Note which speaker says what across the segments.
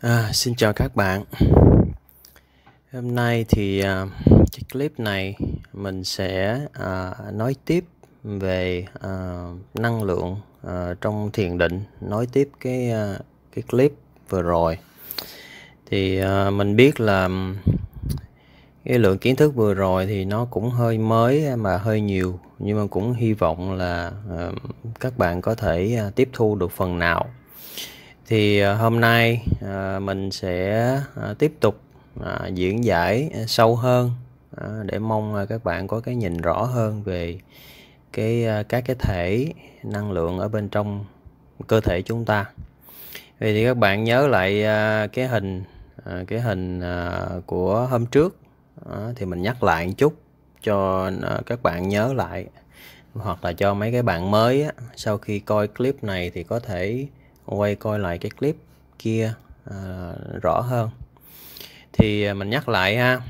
Speaker 1: À, xin chào các bạn Hôm nay thì uh, clip này mình sẽ uh, nói tiếp về uh, năng lượng uh, trong thiền định Nói tiếp cái uh, cái clip vừa rồi Thì uh, mình biết là cái lượng kiến thức vừa rồi thì nó cũng hơi mới mà hơi nhiều Nhưng mà cũng hy vọng là uh, các bạn có thể uh, tiếp thu được phần nào thì à, hôm nay à, mình sẽ à, tiếp tục diễn giải sâu hơn để mong các bạn có cái nhìn rõ hơn về cái các cái thể năng lượng ở bên trong cơ thể chúng ta vậy thì các bạn nhớ lại cái hình cái hình của hôm trước thì mình nhắc lại một chút cho các bạn nhớ lại hoặc là cho mấy cái bạn mới sau khi coi clip này thì có thể quay coi lại cái clip kia à, rõ hơn thì à, mình nhắc lại ha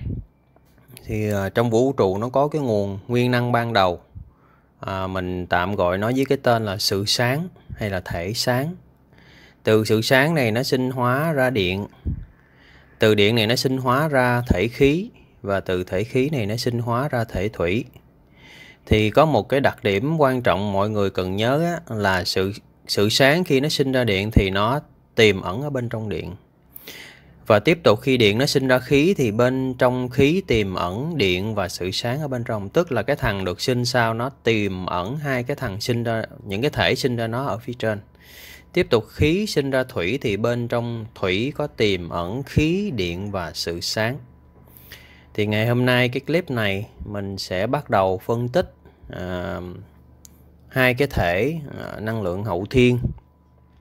Speaker 1: thì à, trong vũ trụ nó có cái nguồn nguyên năng ban đầu à, mình tạm gọi nó với cái tên là sự sáng hay là thể sáng từ sự sáng này nó sinh hóa ra điện từ điện này nó sinh hóa ra thể khí và từ thể khí này nó sinh hóa ra thể thủy thì có một cái đặc điểm quan trọng mọi người cần nhớ á, là sự sự sáng khi nó sinh ra điện thì nó tiềm ẩn ở bên trong điện. Và tiếp tục khi điện nó sinh ra khí thì bên trong khí tiềm ẩn điện và sự sáng ở bên trong. Tức là cái thằng được sinh sau nó tiềm ẩn hai cái thằng sinh ra, những cái thể sinh ra nó ở phía trên. Tiếp tục khí sinh ra thủy thì bên trong thủy có tiềm ẩn khí, điện và sự sáng. Thì ngày hôm nay cái clip này mình sẽ bắt đầu phân tích uh, hai cái thể à, năng lượng hậu thiên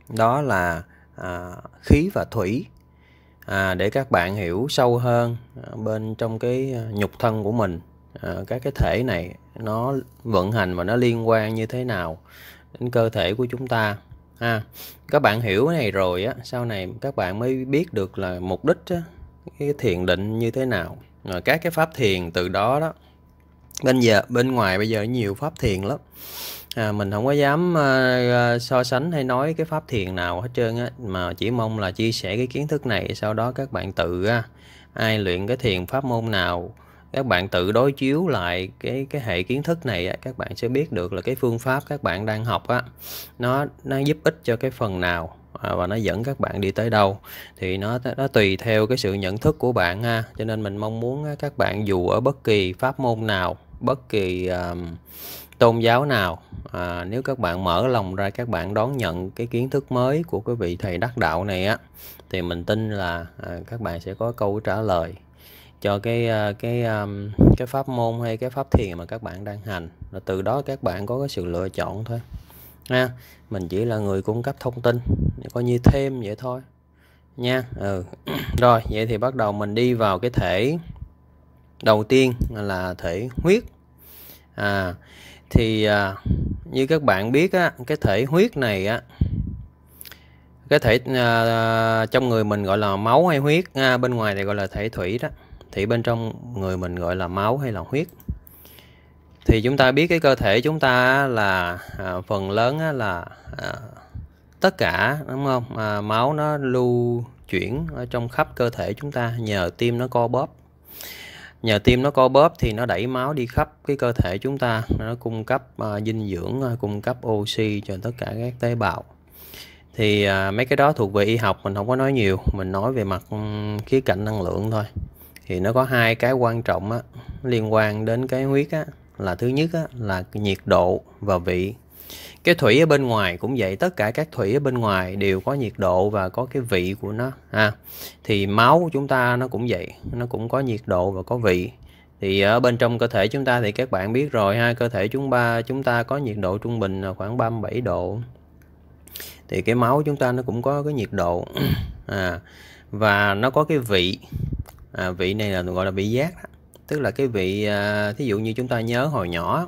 Speaker 1: đó là à, khí và thủy à, để các bạn hiểu sâu hơn à, bên trong cái à, nhục thân của mình à, các cái thể này nó vận hành và nó liên quan như thế nào đến cơ thể của chúng ta ha à, các bạn hiểu cái này rồi á sau này các bạn mới biết được là mục đích á, cái thiền định như thế nào rồi các cái pháp thiền từ đó đó bên giờ bên ngoài bây giờ nhiều pháp thiền lắm À, mình không có dám, a, ờ, ờ, so sánh hay nói cái pháp thiền nào hết trơn á, mà chỉ mong là chia sẻ cái kiến thức này, sau đó các bạn tự á, à, ai luyện cái thiền pháp môn nào, các bạn tự đối chiếu lại cái cái hệ kiến thức này á, các bạn sẽ biết được là cái phương pháp các bạn đang học á, nó nó giúp ích cho cái phần nào, à, và nó dẫn các bạn đi tới đâu. Thì nó nó tùy theo cái sự nhận thức của bạn ha, cho nên mình mong muốn các bạn dù ở bất kỳ pháp môn nào, bất kỳ, ờm tôn giáo nào à, nếu các bạn mở lòng ra các bạn đón nhận cái kiến thức mới của cái vị thầy đắc đạo này á thì mình tin là à, các bạn sẽ có câu trả lời cho cái à, cái um, cái pháp môn hay cái pháp thiền mà các bạn đang hành là từ đó các bạn có cái sự lựa chọn thôi nha mình chỉ là người cung cấp thông tin coi như thêm vậy thôi nha ừ. rồi vậy thì bắt đầu mình đi vào cái thể đầu tiên là thể huyết à thì à, như các bạn biết á, cái thể huyết này á cái thể à, trong người mình gọi là máu hay huyết à, bên ngoài thì gọi là thể thủy đó thì bên trong người mình gọi là máu hay là huyết thì chúng ta biết cái cơ thể chúng ta là à, phần lớn á, là à, tất cả đúng không à, máu nó lưu chuyển ở trong khắp cơ thể chúng ta nhờ tim nó co bóp nhờ tim nó co bóp thì nó đẩy máu đi khắp cái cơ thể chúng ta nó cung cấp uh, dinh dưỡng uh, cung cấp oxy cho tất cả các tế bào thì uh, mấy cái đó thuộc về y học mình không có nói nhiều mình nói về mặt um, khía cạnh năng lượng thôi thì nó có hai cái quan trọng á, liên quan đến cái huyết á, là thứ nhất á, là nhiệt độ và vị cái thủy ở bên ngoài cũng vậy tất cả các thủy ở bên ngoài đều có nhiệt độ và có cái vị của nó ha thì máu của chúng ta nó cũng vậy nó cũng có nhiệt độ và có vị thì ở bên trong cơ thể chúng ta thì các bạn biết rồi ha cơ thể chúng ta chúng ta có nhiệt độ trung bình là khoảng 37 độ thì cái máu chúng ta nó cũng có cái nhiệt độ à, và nó có cái vị à, vị này là gọi là vị giác tức là cái vị à, thí dụ như chúng ta nhớ hồi nhỏ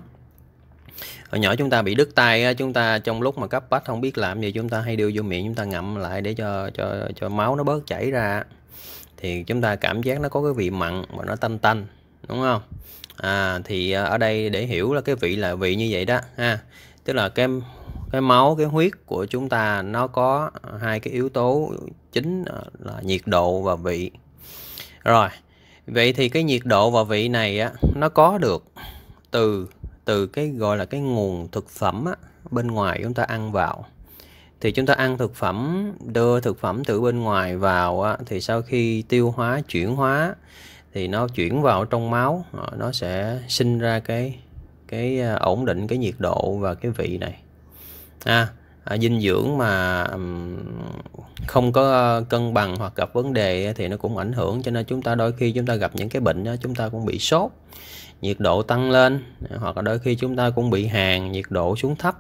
Speaker 1: hồi nhỏ chúng ta bị đứt tay chúng ta trong lúc mà cấp bách không biết làm gì chúng ta hay đưa vô miệng chúng ta ngậm lại để cho cho cho máu nó bớt chảy ra thì chúng ta cảm giác nó có cái vị mặn và nó tanh tanh đúng không à thì ở đây để hiểu là cái vị là vị như vậy đó ha tức là cái cái máu cái huyết của chúng ta nó có hai cái yếu tố chính là nhiệt độ và vị rồi vậy thì cái nhiệt độ và vị này á, nó có được từ từ cái gọi là cái nguồn thực phẩm á, bên ngoài chúng ta ăn vào thì chúng ta ăn thực phẩm đưa thực phẩm từ bên ngoài vào á, thì sau khi tiêu hóa chuyển hóa thì nó chuyển vào trong máu ờ, nó sẽ sinh ra cái cái ờ, ổn định cái nhiệt độ và cái vị này à, à dinh dưỡng mà không có cân bằng hoặc gặp vấn đề thì nó cũng ảnh hưởng cho nên chúng ta đôi khi chúng ta gặp những cái bệnh đó chúng ta cũng bị sốt nhiệt độ tăng lên hoặc là đôi khi chúng ta cũng bị hàn nhiệt độ xuống thấp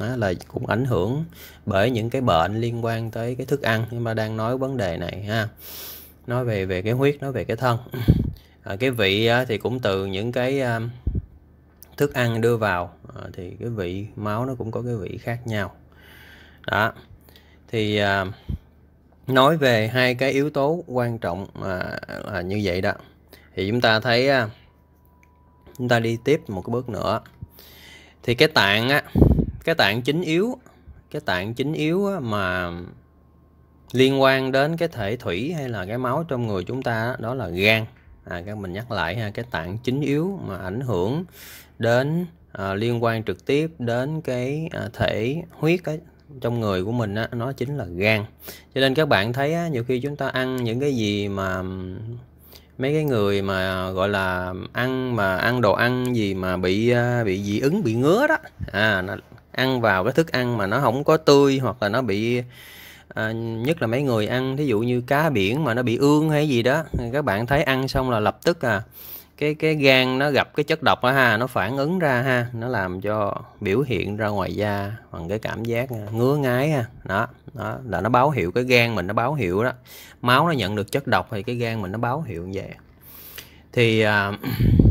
Speaker 1: đó là cũng ảnh hưởng bởi những cái bệnh liên quan tới cái thức ăn chúng ta đang nói vấn đề này ha nói về về cái huyết nói về cái thân à, cái vị thì cũng từ những cái à, thức ăn đưa vào à, thì cái vị máu nó cũng có cái vị khác nhau đó thì à, nói về hai cái yếu tố quan trọng à, là như vậy đó thì chúng ta thấy chúng ta đi tiếp một cái bước nữa thì cái tạng á cái tạng chính yếu cái tạng chính yếu á, mà liên quan đến cái thể thủy hay là cái máu trong người chúng ta đó, đó là gan à, các mình nhắc lại ha cái tạng chính yếu mà ảnh hưởng đến à, liên quan trực tiếp đến cái à, thể huyết ấy, trong người của mình á, nó chính là gan cho nên các bạn thấy á, nhiều khi chúng ta ăn những cái gì mà mấy cái người mà gọi là ăn mà ăn đồ ăn gì mà bị à, bị dị ứng bị ngứa đó à nó ăn vào cái thức ăn mà nó không có tươi hoặc là nó bị à, nhất là mấy người ăn thí dụ như cá biển mà nó bị ương hay gì đó các bạn thấy ăn xong là lập tức à cái cái gan nó gặp cái chất độc đó ha nó phản ứng ra ha nó làm cho biểu hiện ra ngoài da bằng cái cảm giác à, ngứa ngáy ha đó đó là nó báo hiệu cái gan mình nó báo hiệu đó máu nó nhận được chất độc thì cái gan mình nó báo hiệu như vậy thì à,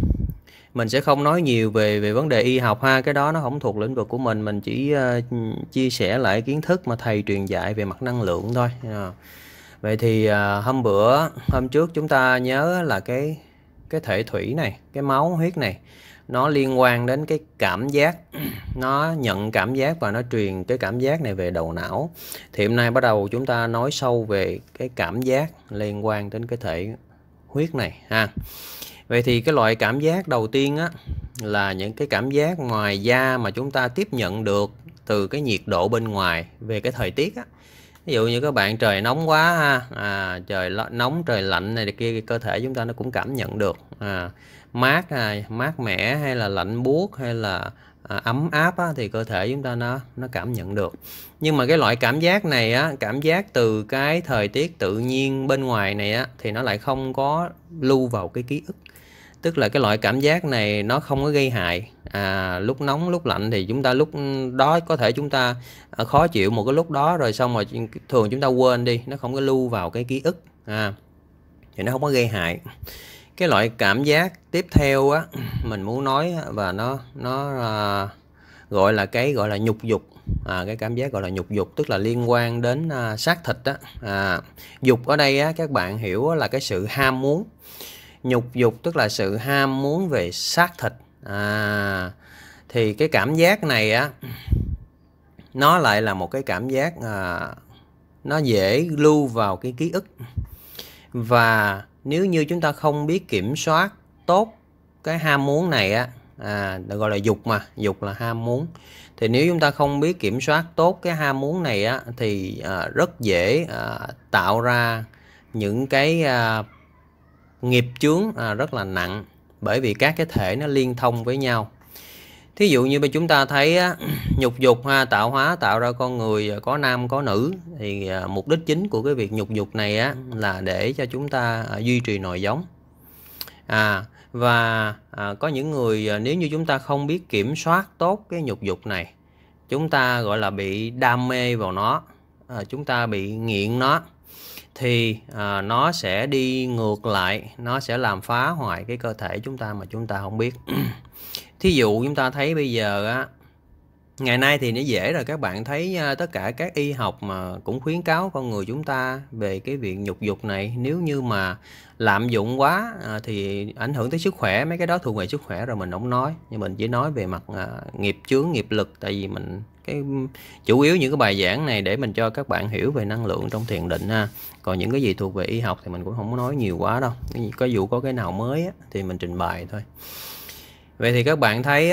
Speaker 1: mình sẽ không nói nhiều về về vấn đề y học ha cái đó nó không thuộc lĩnh vực của mình mình chỉ uh, chia sẻ lại kiến thức mà thầy truyền dạy về mặt năng lượng thôi à. vậy thì uh, hôm bữa hôm trước chúng ta nhớ là cái cái thể thủy này cái máu huyết này nó liên quan đến cái cảm giác nó nhận cảm giác và nó truyền cái cảm giác này về đầu não thì hôm nay bắt đầu chúng ta nói sâu về cái cảm giác liên quan đến cái thể huyết này ha vậy thì cái loại cảm giác đầu tiên á là những cái cảm giác ngoài da mà chúng ta tiếp nhận được từ cái nhiệt độ bên ngoài về cái thời tiết á ví dụ như các bạn trời nóng quá ha à, trời nóng trời lạnh này kia cơ thể chúng ta nó cũng cảm nhận được à, mát à, mát mẻ hay là lạnh buốt hay là à, ấm áp á, thì cơ thể chúng ta nó nó cảm nhận được nhưng mà cái loại cảm giác này á cảm giác từ cái thời tiết tự nhiên bên ngoài này á thì nó lại không có lưu vào cái ký ức tức là cái loại cảm giác này nó không có gây hại à, lúc nóng lúc lạnh thì chúng ta lúc đó có thể chúng ta à, khó chịu một cái lúc đó rồi xong rồi thường chúng ta quên đi nó không có lưu vào cái ký ức à, thì nó không có gây hại cái loại cảm giác tiếp theo á mình muốn nói và nó nó à, gọi là cái gọi là nhục dục à, cái cảm giác gọi là nhục dục tức là liên quan đến à, xác thịt á à, dục ở đây á các bạn hiểu là cái sự ham muốn nhục dục tức là sự ham muốn về xác thịt à, thì cái cảm giác này á nó lại là một cái cảm giác à, nó dễ lưu vào cái ký ức và nếu như chúng ta không biết kiểm soát tốt cái ham muốn này á à, gọi là dục mà dục là ham muốn thì nếu chúng ta không biết kiểm soát tốt cái ham muốn này á thì à, rất dễ à, tạo ra những cái à, nghiệp chướng à, rất là nặng bởi vì các cái thể nó liên thông với nhau thí dụ như chúng ta thấy á, nhục dục ha tạo hóa tạo ra con người à, có nam có nữ thì à, mục đích chính của cái việc nhục dục này á, là để cho chúng ta à, duy trì nòi giống à và à, có những người à, nếu như chúng ta không biết kiểm soát tốt cái nhục dục này chúng ta gọi là bị đam mê vào nó à, chúng ta bị nghiện nó thì à, nó sẽ đi ngược lại nó sẽ làm phá hoại cái cơ thể chúng ta mà chúng ta không biết thí dụ chúng ta thấy bây giờ á Ngày nay thì nó dễ rồi các bạn thấy tất cả các y học mà cũng khuyến cáo con người chúng ta về cái việc nhục dục này nếu như mà lạm dụng quá à, thì ảnh hưởng tới sức khỏe mấy cái đó thuộc về sức khỏe rồi mình không nói nhưng mình chỉ nói về mặt à, nghiệp chướng nghiệp lực tại vì mình cái chủ yếu những cái bài giảng này để mình cho các bạn hiểu về năng lượng trong thiền định ha còn những cái gì thuộc về y học thì mình cũng không nói nhiều quá đâu có dụ có cái nào mới thì mình trình bày thôi vậy thì các bạn thấy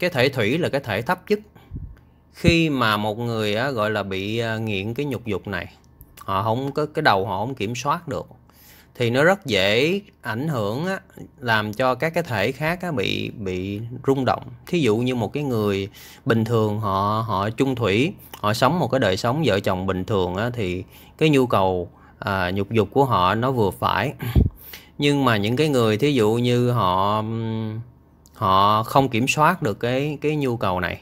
Speaker 1: cái thể thủy là cái thể thấp nhất khi mà một người á, gọi là bị à, nghiện cái nhục dục này họ không có cái đầu họ không kiểm soát được thì nó rất dễ ảnh hưởng á, làm cho các cái thể khác á, bị bị rung động thí dụ như một cái người bình thường họ họ chung thủy họ sống một cái đời sống vợ chồng bình thường á, thì cái nhu cầu à, nhục dục của họ nó vừa phải nhưng mà những cái người thí dụ như họ họ không kiểm soát được cái cái nhu cầu này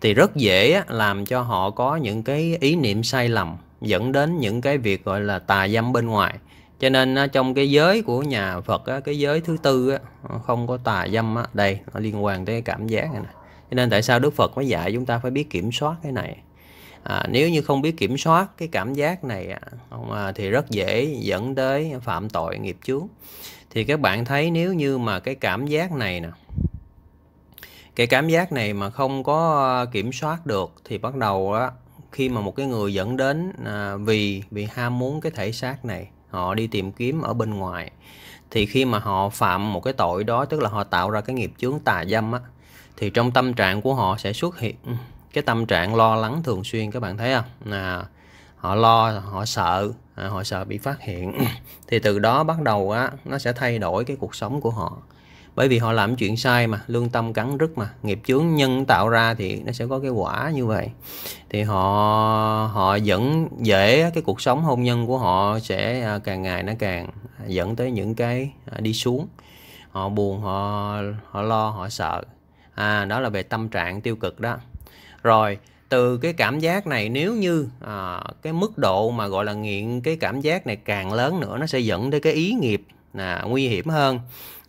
Speaker 1: thì rất dễ làm cho họ có những cái ý niệm sai lầm dẫn đến những cái việc gọi là tà dâm bên ngoài cho nên trong cái giới của nhà Phật cái giới thứ tư không có tà dâm đây nó liên quan tới cảm giác này, này cho nên tại sao Đức Phật mới dạy chúng ta phải biết kiểm soát cái này à, nếu như không biết kiểm soát cái cảm giác này à, thì rất dễ dẫn tới phạm tội nghiệp chướng thì các bạn thấy nếu như mà cái cảm giác này nè cái cảm giác này mà không có ờ, kiểm soát được thì bắt đầu á khi mà một cái người dẫn đến à, vì vì ham muốn cái thể xác này họ đi tìm kiếm ở bên ngoài thì khi mà họ phạm một cái tội đó tức là họ tạo ra cái nghiệp chướng tà dâm á thì trong tâm trạng của họ sẽ xuất hiện ừ, cái tâm trạng lo lắng thường xuyên các bạn thấy không là họ lo họ sợ à, họ sợ bị phát hiện thì từ đó bắt đầu á nó sẽ thay đổi cái cuộc sống của họ bởi vì họ làm chuyện sai mà lương tâm cắn rứt mà nghiệp chướng nhân tạo ra thì nó sẽ có cái quả như vậy thì họ họ dẫn dễ cái cuộc sống hôn nhân của họ sẽ à, càng ngày nó càng dẫn tới những cái à, đi xuống họ buồn họ họ lo họ sợ à đó là về tâm trạng tiêu cực đó rồi từ cái cảm giác này nếu như à, cái mức độ mà gọi là nghiện cái cảm giác này càng lớn nữa nó sẽ dẫn tới cái ý nghiệp là nguy hiểm hơn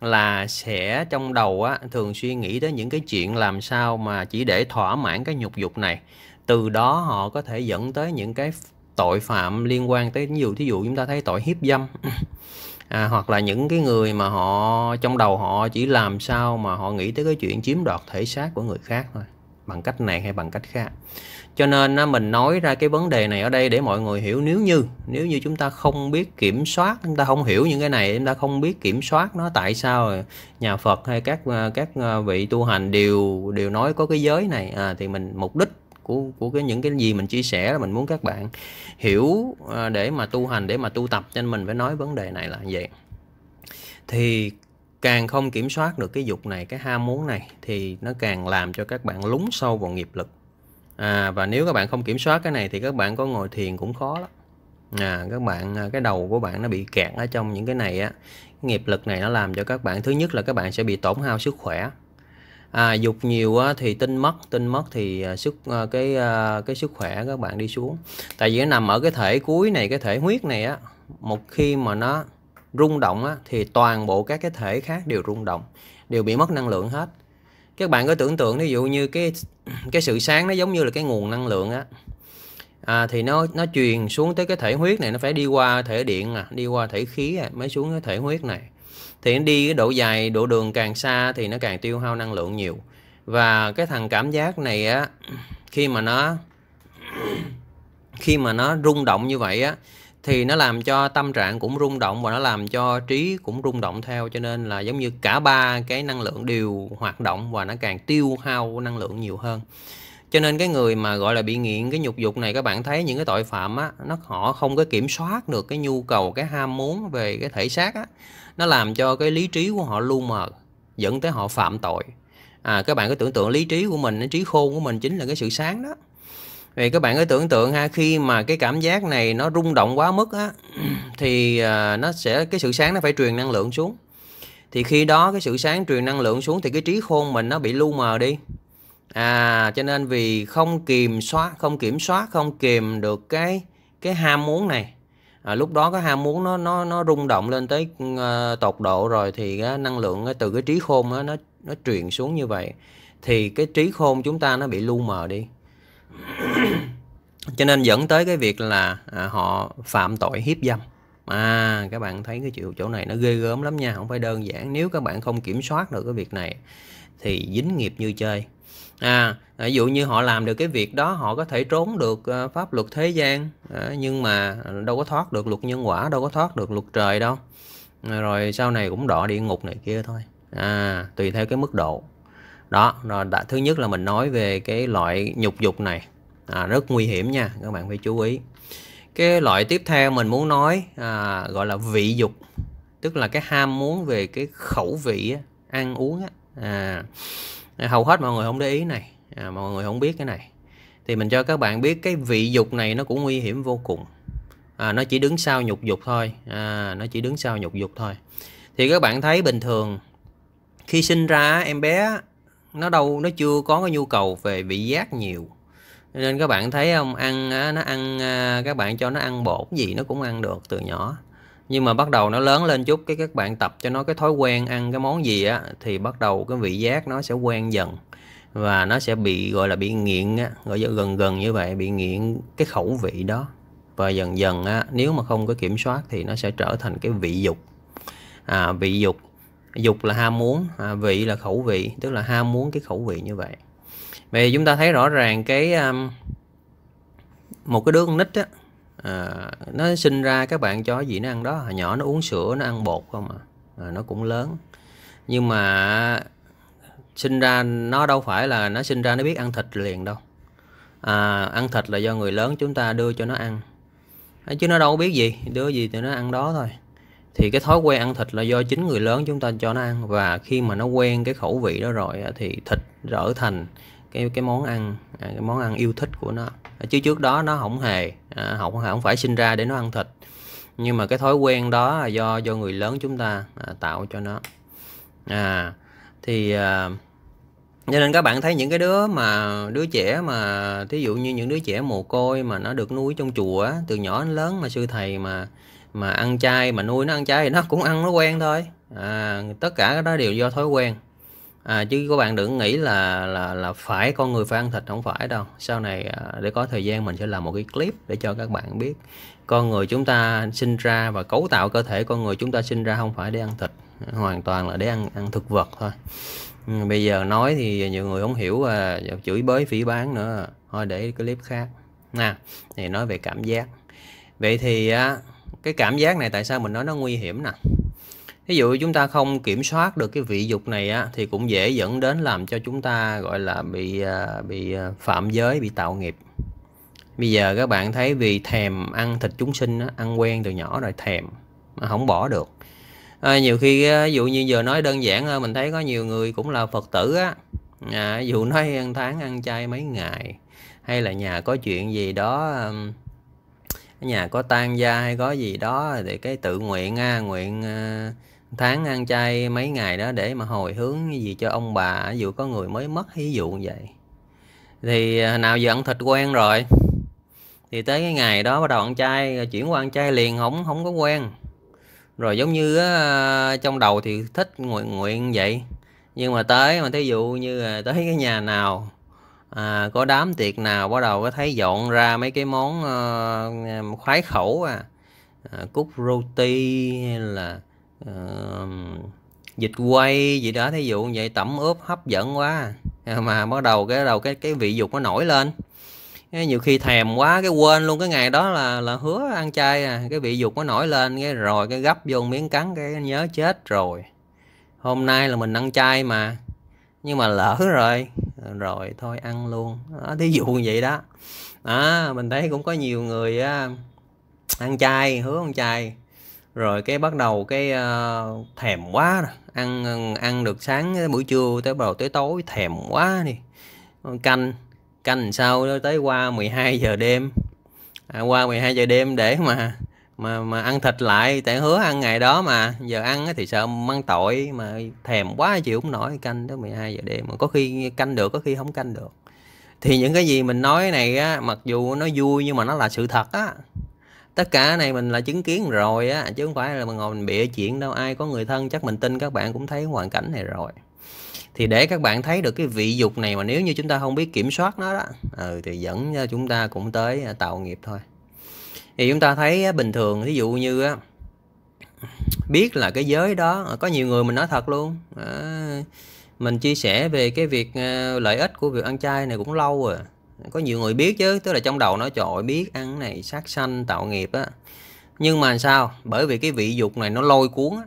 Speaker 1: là sẽ trong đầu á, thường suy nghĩ tới những cái chuyện làm sao mà chỉ để thỏa mãn cái nhục dục này từ đó họ có thể dẫn tới những cái tội phạm liên quan tới nhiều thí dụ chúng ta thấy tội hiếp dâm à, hoặc là những cái người mà họ trong đầu họ chỉ làm sao mà họ nghĩ tới cái chuyện chiếm đoạt thể xác của người khác thôi bằng cách này hay bằng cách khác cho nên mình nói ra cái vấn đề này ở đây để mọi người hiểu nếu như nếu như chúng ta không biết kiểm soát chúng ta không hiểu những cái này chúng ta không biết kiểm soát nó tại sao nhà Phật hay các à, các à, vị tu hành đều đều nói có cái giới này à, thì mình mục đích của của cái những cái gì mình chia sẻ là mình muốn các bạn hiểu à, để mà tu hành để mà tu tập cho nên mình phải nói vấn đề này là như vậy thì càng không kiểm soát được cái dục này cái ham muốn này thì nó càng làm cho các bạn lún sâu vào nghiệp lực à, và nếu các bạn không kiểm soát cái này thì các bạn có ngồi thiền cũng khó lắm à, các bạn à, cái đầu của bạn nó bị kẹt ở trong những cái này á nghiệp lực này nó làm cho các bạn thứ nhất là các bạn sẽ bị tổn hao sức khỏe à, dục nhiều á, thì tinh mất tinh mất thì à, sức à, cái cái sức khỏe các bạn đi xuống tại vì nó nằm ở cái thể cuối này cái thể huyết này á một khi mà nó rung động á, thì toàn bộ các cái thể khác đều rung động đều bị mất năng lượng hết các bạn có tưởng tượng ví dụ như cái cái sự sáng nó giống như là cái nguồn năng lượng á à, thì nó nó truyền xuống tới cái thể huyết này nó phải đi qua thể điện à, đi qua thể khí à, mới xuống cái thể huyết này thì nó đi cái độ dài độ đường càng xa thì nó càng tiêu hao năng lượng nhiều và cái thằng cảm giác này á khi mà nó khi mà nó rung động như vậy á thì nó làm cho tâm trạng cũng rung động và nó làm cho trí cũng rung động theo cho nên là giống như cả ba cái năng lượng đều hoạt động và nó càng tiêu hao năng lượng nhiều hơn cho nên cái người mà gọi là bị nghiện cái nhục dục này các bạn thấy những cái tội phạm á nó họ không có kiểm soát được cái nhu cầu cái ham muốn về cái thể xác á nó làm cho cái lý trí của họ lu mờ dẫn tới họ phạm tội à các bạn cứ tưởng tượng lý trí của mình trí khôn của mình chính là cái sự sáng đó Vậy các bạn cứ tưởng tượng ha khi mà cái cảm giác này nó rung động quá mức á thì à, nó sẽ cái sự sáng nó phải truyền năng lượng xuống. Thì khi đó cái sự sáng truyền năng lượng xuống thì cái trí khôn mình nó bị lu mờ đi. À cho nên vì không kiểm soát, không kiểm soát, không kiềm được cái cái ham muốn này. À, lúc đó cái ham muốn nó nó nó rung động lên tới uh, tột độ rồi thì cái năng lượng từ cái trí khôn đó, nó nó truyền xuống như vậy thì cái trí khôn chúng ta nó bị lu mờ đi cho nên dẫn tới cái việc là à, họ phạm tội hiếp dâm à các bạn thấy cái chuyện chỗ này nó ghê gớm lắm nha không phải đơn giản nếu các bạn không kiểm soát được cái việc này thì dính nghiệp như chơi à, à ví dụ như họ làm được cái việc đó họ có thể trốn được à, pháp luật thế gian à, nhưng mà đâu có thoát được luật nhân quả đâu có thoát được luật trời đâu rồi sau này cũng đọa địa ngục này kia thôi à tùy theo cái mức độ đó rồi đã thứ nhất là mình nói về cái loại nhục dục này à, rất nguy hiểm nha các bạn phải chú ý cái loại tiếp theo mình muốn nói à, gọi là vị dục tức là cái ham muốn về cái khẩu vị ăn uống á à, hầu hết mọi người không để ý này à, mọi người không biết cái này thì mình cho các bạn biết cái vị dục này nó cũng nguy hiểm vô cùng à, nó chỉ đứng sau nhục dục thôi à, nó chỉ đứng sau nhục dục thôi thì các bạn thấy bình thường khi sinh ra em bé nó đâu nó chưa có cái nhu cầu về vị giác nhiều nên các bạn thấy không ăn nó ăn à, các bạn cho nó ăn bột gì nó cũng ăn được từ nhỏ nhưng mà bắt đầu nó lớn lên chút cái các bạn tập cho nó cái thói quen ăn cái món gì á thì bắt đầu cái vị giác nó sẽ quen dần và nó sẽ bị gọi là bị nghiện á gọi là gần gần như vậy bị nghiện cái khẩu vị đó và dần dần á nếu mà không có kiểm soát thì nó sẽ trở thành cái vị dục à, vị dục dục là ham muốn à, vị là khẩu vị tức là ham muốn cái khẩu vị như vậy vậy chúng ta thấy rõ ràng cái um, một cái đứa con nít á à, nó sinh ra các bạn cho gì nó ăn đó nhỏ nó uống sữa nó ăn bột không à, à nó cũng lớn nhưng mà sinh ra nó đâu phải là nó sinh ra nó biết ăn thịt liền đâu à, ăn thịt là do người lớn chúng ta đưa cho nó ăn chứ nó đâu biết gì đưa gì thì nó ăn đó thôi thì cái thói quen ăn thịt là do chính người lớn chúng ta cho nó ăn và khi mà nó quen cái khẩu vị đó rồi thì thịt trở thành cái cái món ăn à, cái món ăn yêu thích của nó chứ trước đó nó không hề à, không không phải sinh ra để nó ăn thịt nhưng mà cái thói quen đó là do do người lớn chúng ta à, tạo cho nó à thì à, cho nên các bạn thấy những cái đứa mà đứa trẻ mà thí dụ như những đứa trẻ mồ côi mà nó được nuôi trong chùa từ nhỏ đến lớn mà sư thầy mà mà ăn chay mà nuôi nó ăn chay thì nó cũng ăn nó quen thôi à, tất cả cái đó đều do thói quen à, chứ các bạn đừng nghĩ là là là phải con người phải ăn thịt không phải đâu sau này à, để có thời gian mình sẽ làm một cái clip để cho các bạn biết con người chúng ta sinh ra và cấu tạo cơ thể con người chúng ta sinh ra không phải để ăn thịt hoàn toàn là để ăn ăn thực vật thôi ừ, bây giờ nói thì nhiều người không hiểu và chửi bới phỉ bán nữa thôi để clip khác nè thì nói về cảm giác vậy thì á cái cảm giác này tại sao mình nói nó nguy hiểm nè ví dụ chúng ta không kiểm soát được cái vị dục này á, thì cũng dễ dẫn đến làm cho chúng ta gọi là bị à, bị à, phạm giới bị tạo nghiệp bây giờ các bạn thấy vì thèm ăn thịt chúng sinh á, ăn quen từ nhỏ rồi thèm mà không bỏ được à, nhiều khi ví dụ như giờ nói đơn giản mình thấy có nhiều người cũng là phật tử á à, ví dụ nói ăn tháng ăn chay mấy ngày hay là nhà có chuyện gì đó nhà có tan gia hay có gì đó thì cái tự nguyện á, nguyện ờ, tháng ăn chay mấy ngày đó để mà hồi hướng gì cho ông bà ví dụ có người mới mất ví dụ vậy thì ờ, nào giờ ăn thịt quen rồi thì tới cái ngày đó bắt đầu ăn chay chuyển qua ăn chay liền không không có quen rồi giống như á, trong đầu thì thích nguyện nguyện vậy nhưng mà tới mà thí dụ như tới cái nhà nào à, có đám tiệc nào bắt đầu có thấy dọn ra mấy cái món uh, khoái khẩu à, à cúc roti hay là uh, ờ, dịch quay gì đó thí dụ vậy tẩm ướp hấp dẫn quá à, ờ, mà bắt đầu cái đầu cái cái vị dục nó nổi lên nhiều khi thèm quá cái quên luôn cái ngày đó là là hứa ăn chay à cái vị dục nó nổi lên cái rồi cái gấp vô miếng cắn cái nhớ chết rồi hôm nay là mình ăn chay mà nhưng mà lỡ rồi rồi thôi ăn luôn đó, thí dụ như vậy đó à, mình thấy cũng có nhiều người á, ăn chay hứa ăn chay rồi cái bắt đầu cái uh, thèm quá rồi. ăn ăn được sáng buổi trưa tới đầu tới tối thèm quá đi canh canh sau tới qua 12 giờ đêm à, qua 12 giờ đêm để mà mà mà ăn thịt lại tại hứa ăn ngày đó mà giờ ăn thì sợ mang tội mà thèm quá chịu không nổi canh tới 12 giờ đêm mà có khi canh được có khi không canh được thì những cái gì mình nói này á mặc dù nó vui nhưng mà nó là sự thật á tất cả này mình là chứng kiến rồi á chứ không phải là mình ngồi mình bịa chuyện đâu ai có người thân chắc mình tin các bạn cũng thấy hoàn cảnh này rồi thì để các bạn thấy được cái vị dục này mà nếu như chúng ta không biết kiểm soát nó đó ừ, thì dẫn chúng ta cũng tới à, tạo nghiệp thôi thì chúng ta thấy bình thường ví dụ như á biết là cái giới đó ờ, có nhiều người mình nói thật luôn à, mình chia sẻ về cái việc ờ, lợi ích của việc ăn chay này cũng lâu rồi có nhiều người biết chứ tức là trong đầu nó trời biết ăn này sát sanh tạo nghiệp á nhưng mà sao bởi vì cái vị dục này nó lôi cuốn á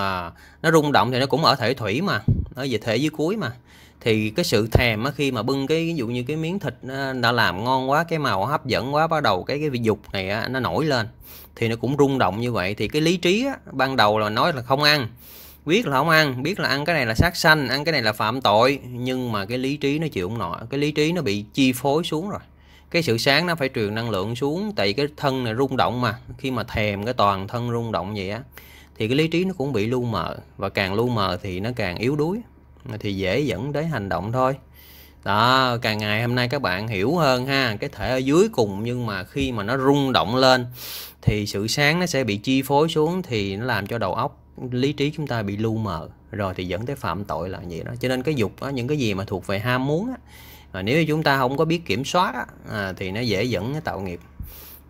Speaker 1: à, nó rung động thì nó cũng ở thể thủy mà ở về thể dưới cuối mà thì cái sự thèm á khi mà bưng cái ví dụ như cái miếng thịt đã làm ngon quá cái màu hấp dẫn quá bắt đầu cái cái dục này á, nó nổi lên thì nó cũng rung động như vậy thì cái lý trí á, ban đầu là nói là không ăn biết là không ăn biết là ăn cái này là sát sanh ăn cái này là phạm tội nhưng mà cái lý trí nó chịu không nổi cái lý trí nó bị chi phối xuống rồi cái sự sáng nó phải truyền năng lượng xuống tại cái thân này rung động mà khi mà thèm cái toàn thân rung động vậy á thì cái lý trí nó cũng bị lu mờ và càng lu mờ thì nó càng yếu đuối thì dễ dẫn đến hành động thôi đó càng ngày hôm nay các bạn hiểu hơn ha cái thể ở dưới cùng nhưng mà khi mà nó rung động lên thì sự sáng nó sẽ bị chi phối xuống thì nó làm cho đầu óc lý trí chúng ta bị lu mờ rồi thì dẫn tới phạm tội là vậy đó cho nên cái dục đó, những cái gì mà thuộc về ham muốn á, mà nếu chúng ta không có biết kiểm soát á, à, thì nó dễ dẫn tới tạo nghiệp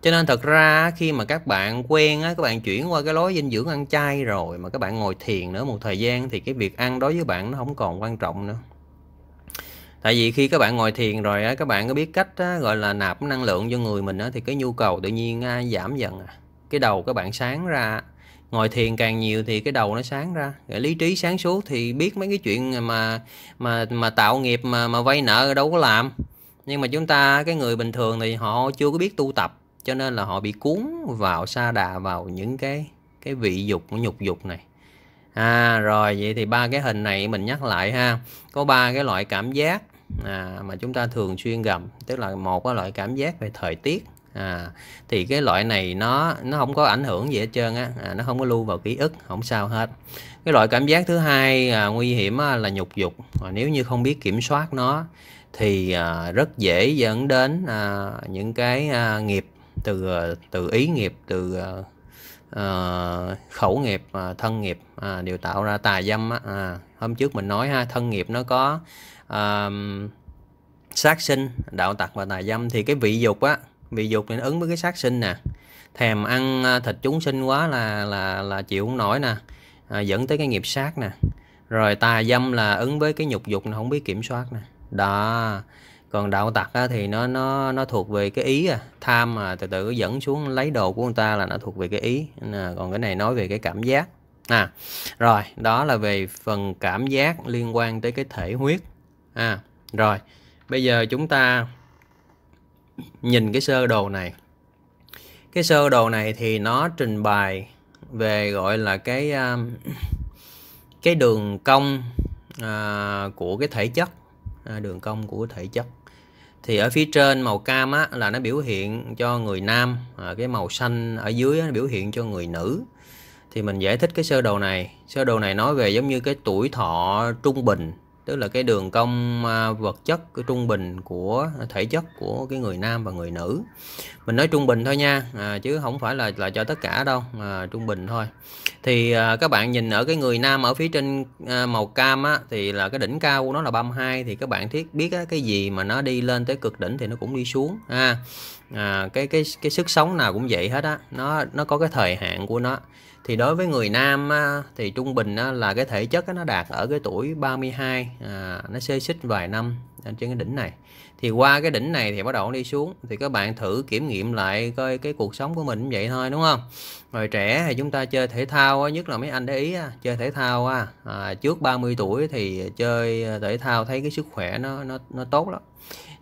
Speaker 1: cho nên thật ra khi mà các bạn quen á các bạn chuyển qua cái lối dinh dưỡng ăn chay rồi mà các bạn ngồi thiền nữa một thời gian thì cái việc ăn đối với bạn nó không còn quan trọng nữa tại vì khi các bạn ngồi thiền rồi á các bạn có biết cách á, gọi là nạp năng lượng cho người mình á thì cái nhu cầu tự nhiên á, giảm dần à cái đầu các bạn sáng ra ngồi thiền càng nhiều thì cái đầu nó sáng ra cái lý trí sáng suốt thì biết mấy cái chuyện mà mà mà tạo nghiệp mà mà vay nợ đâu có làm nhưng mà chúng ta cái người bình thường thì họ chưa có biết tu tập cho nên là họ bị cuốn vào sa đà vào những cái cái vị dục nhục dục này à rồi vậy thì ba cái hình này mình nhắc lại ha có ba cái loại cảm giác à, mà chúng ta thường xuyên gặp tức là một cái loại cảm giác về thời tiết à, thì cái loại này nó nó không có ảnh hưởng gì hết trơn á à, nó không có lưu vào ký ức không sao hết cái loại cảm giác thứ hai à, nguy hiểm á, là nhục dục à, nếu như không biết kiểm soát nó thì à, rất dễ dẫn đến à, những cái à, nghiệp từ từ ý nghiệp từ uh, khẩu nghiệp uh, thân nghiệp uh, đều tạo ra tà dâm uh. hôm trước mình nói ha thân nghiệp nó có uh, sát sinh đạo tặc và tà dâm thì cái vị dục á vị dục thì nó ứng với cái sát sinh nè thèm ăn thịt chúng sinh quá là là là chịu không nổi nè à, dẫn tới cái nghiệp sát nè rồi tà dâm là ứng với cái nhục dục nó không biết kiểm soát nè đó còn đạo tặc thì nó nó nó thuộc về cái ý à tham mà từ từ dẫn xuống lấy đồ của người ta là nó thuộc về cái ý còn cái này nói về cái cảm giác à rồi đó là về phần cảm giác liên quan tới cái thể huyết à rồi bây giờ chúng ta nhìn cái sơ đồ này cái sơ đồ này thì nó trình bày về gọi là cái à, cái đường cong à, của cái thể chất à, đường cong của thể chất thì ở phía trên màu cam á, là nó biểu hiện cho người nam à, cái màu xanh ở dưới á, nó biểu hiện cho người nữ thì mình giải thích cái sơ đồ này sơ đồ này nói về giống như cái tuổi thọ trung bình tức là cái đường cong à, vật chất cái trung bình của thể chất của cái người nam và người nữ mình nói trung bình thôi nha à, chứ không phải là là cho tất cả đâu à, trung bình thôi thì à, các bạn nhìn ở cái người nam ở phía trên à, màu cam á thì là cái đỉnh cao của nó là 32 thì các bạn thiết biết á, cái gì mà nó đi lên tới cực đỉnh thì nó cũng đi xuống ha à, cái cái cái sức sống nào cũng vậy hết á nó nó có cái thời hạn của nó thì đối với người nam á, thì trung bình á, là cái thể chất á, nó đạt ở cái tuổi 32 à, nó xê xích vài năm trên cái đỉnh này thì qua cái đỉnh này thì bắt đầu đi xuống thì các bạn thử kiểm nghiệm lại coi cái cuộc sống của mình như vậy thôi đúng không rồi trẻ thì chúng ta chơi thể thao nhất là mấy anh để ý chơi thể thao à, trước 30 tuổi thì chơi thể thao thấy cái sức khỏe nó nó nó tốt lắm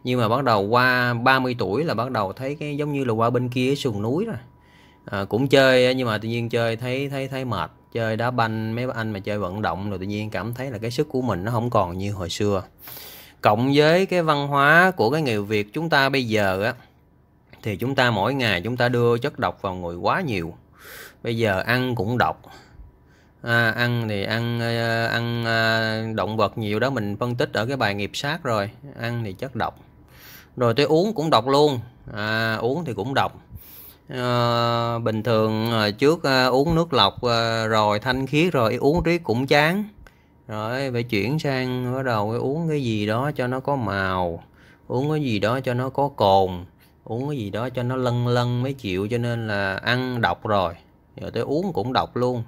Speaker 1: nhưng mà bắt đầu qua 30 tuổi là bắt đầu thấy cái giống như là qua bên kia sườn núi rồi à, cũng chơi nhưng mà tự nhiên chơi thấy thấy thấy mệt chơi đá banh mấy anh mà chơi vận động rồi tự nhiên cảm thấy là cái sức của mình nó không còn như hồi xưa cộng với cái văn hóa của cái người việt chúng ta bây giờ á thì chúng ta mỗi ngày chúng ta đưa chất độc vào người quá nhiều bây giờ ăn cũng độc à, ăn thì ăn à, ăn à, động vật nhiều đó mình phân tích ở cái bài nghiệp sát rồi ăn thì chất độc rồi tới uống cũng độc luôn à, uống thì cũng độc à, bình thường à, trước uống nước lọc rồi thanh khiết rồi uống riết cũng chán rồi phải chuyển sang bắt đầu uống cái gì đó cho nó có màu uống cái gì đó cho nó có cồn uống cái gì đó cho nó lân lân mới chịu cho nên là ăn độc rồi rồi tới uống cũng độc luôn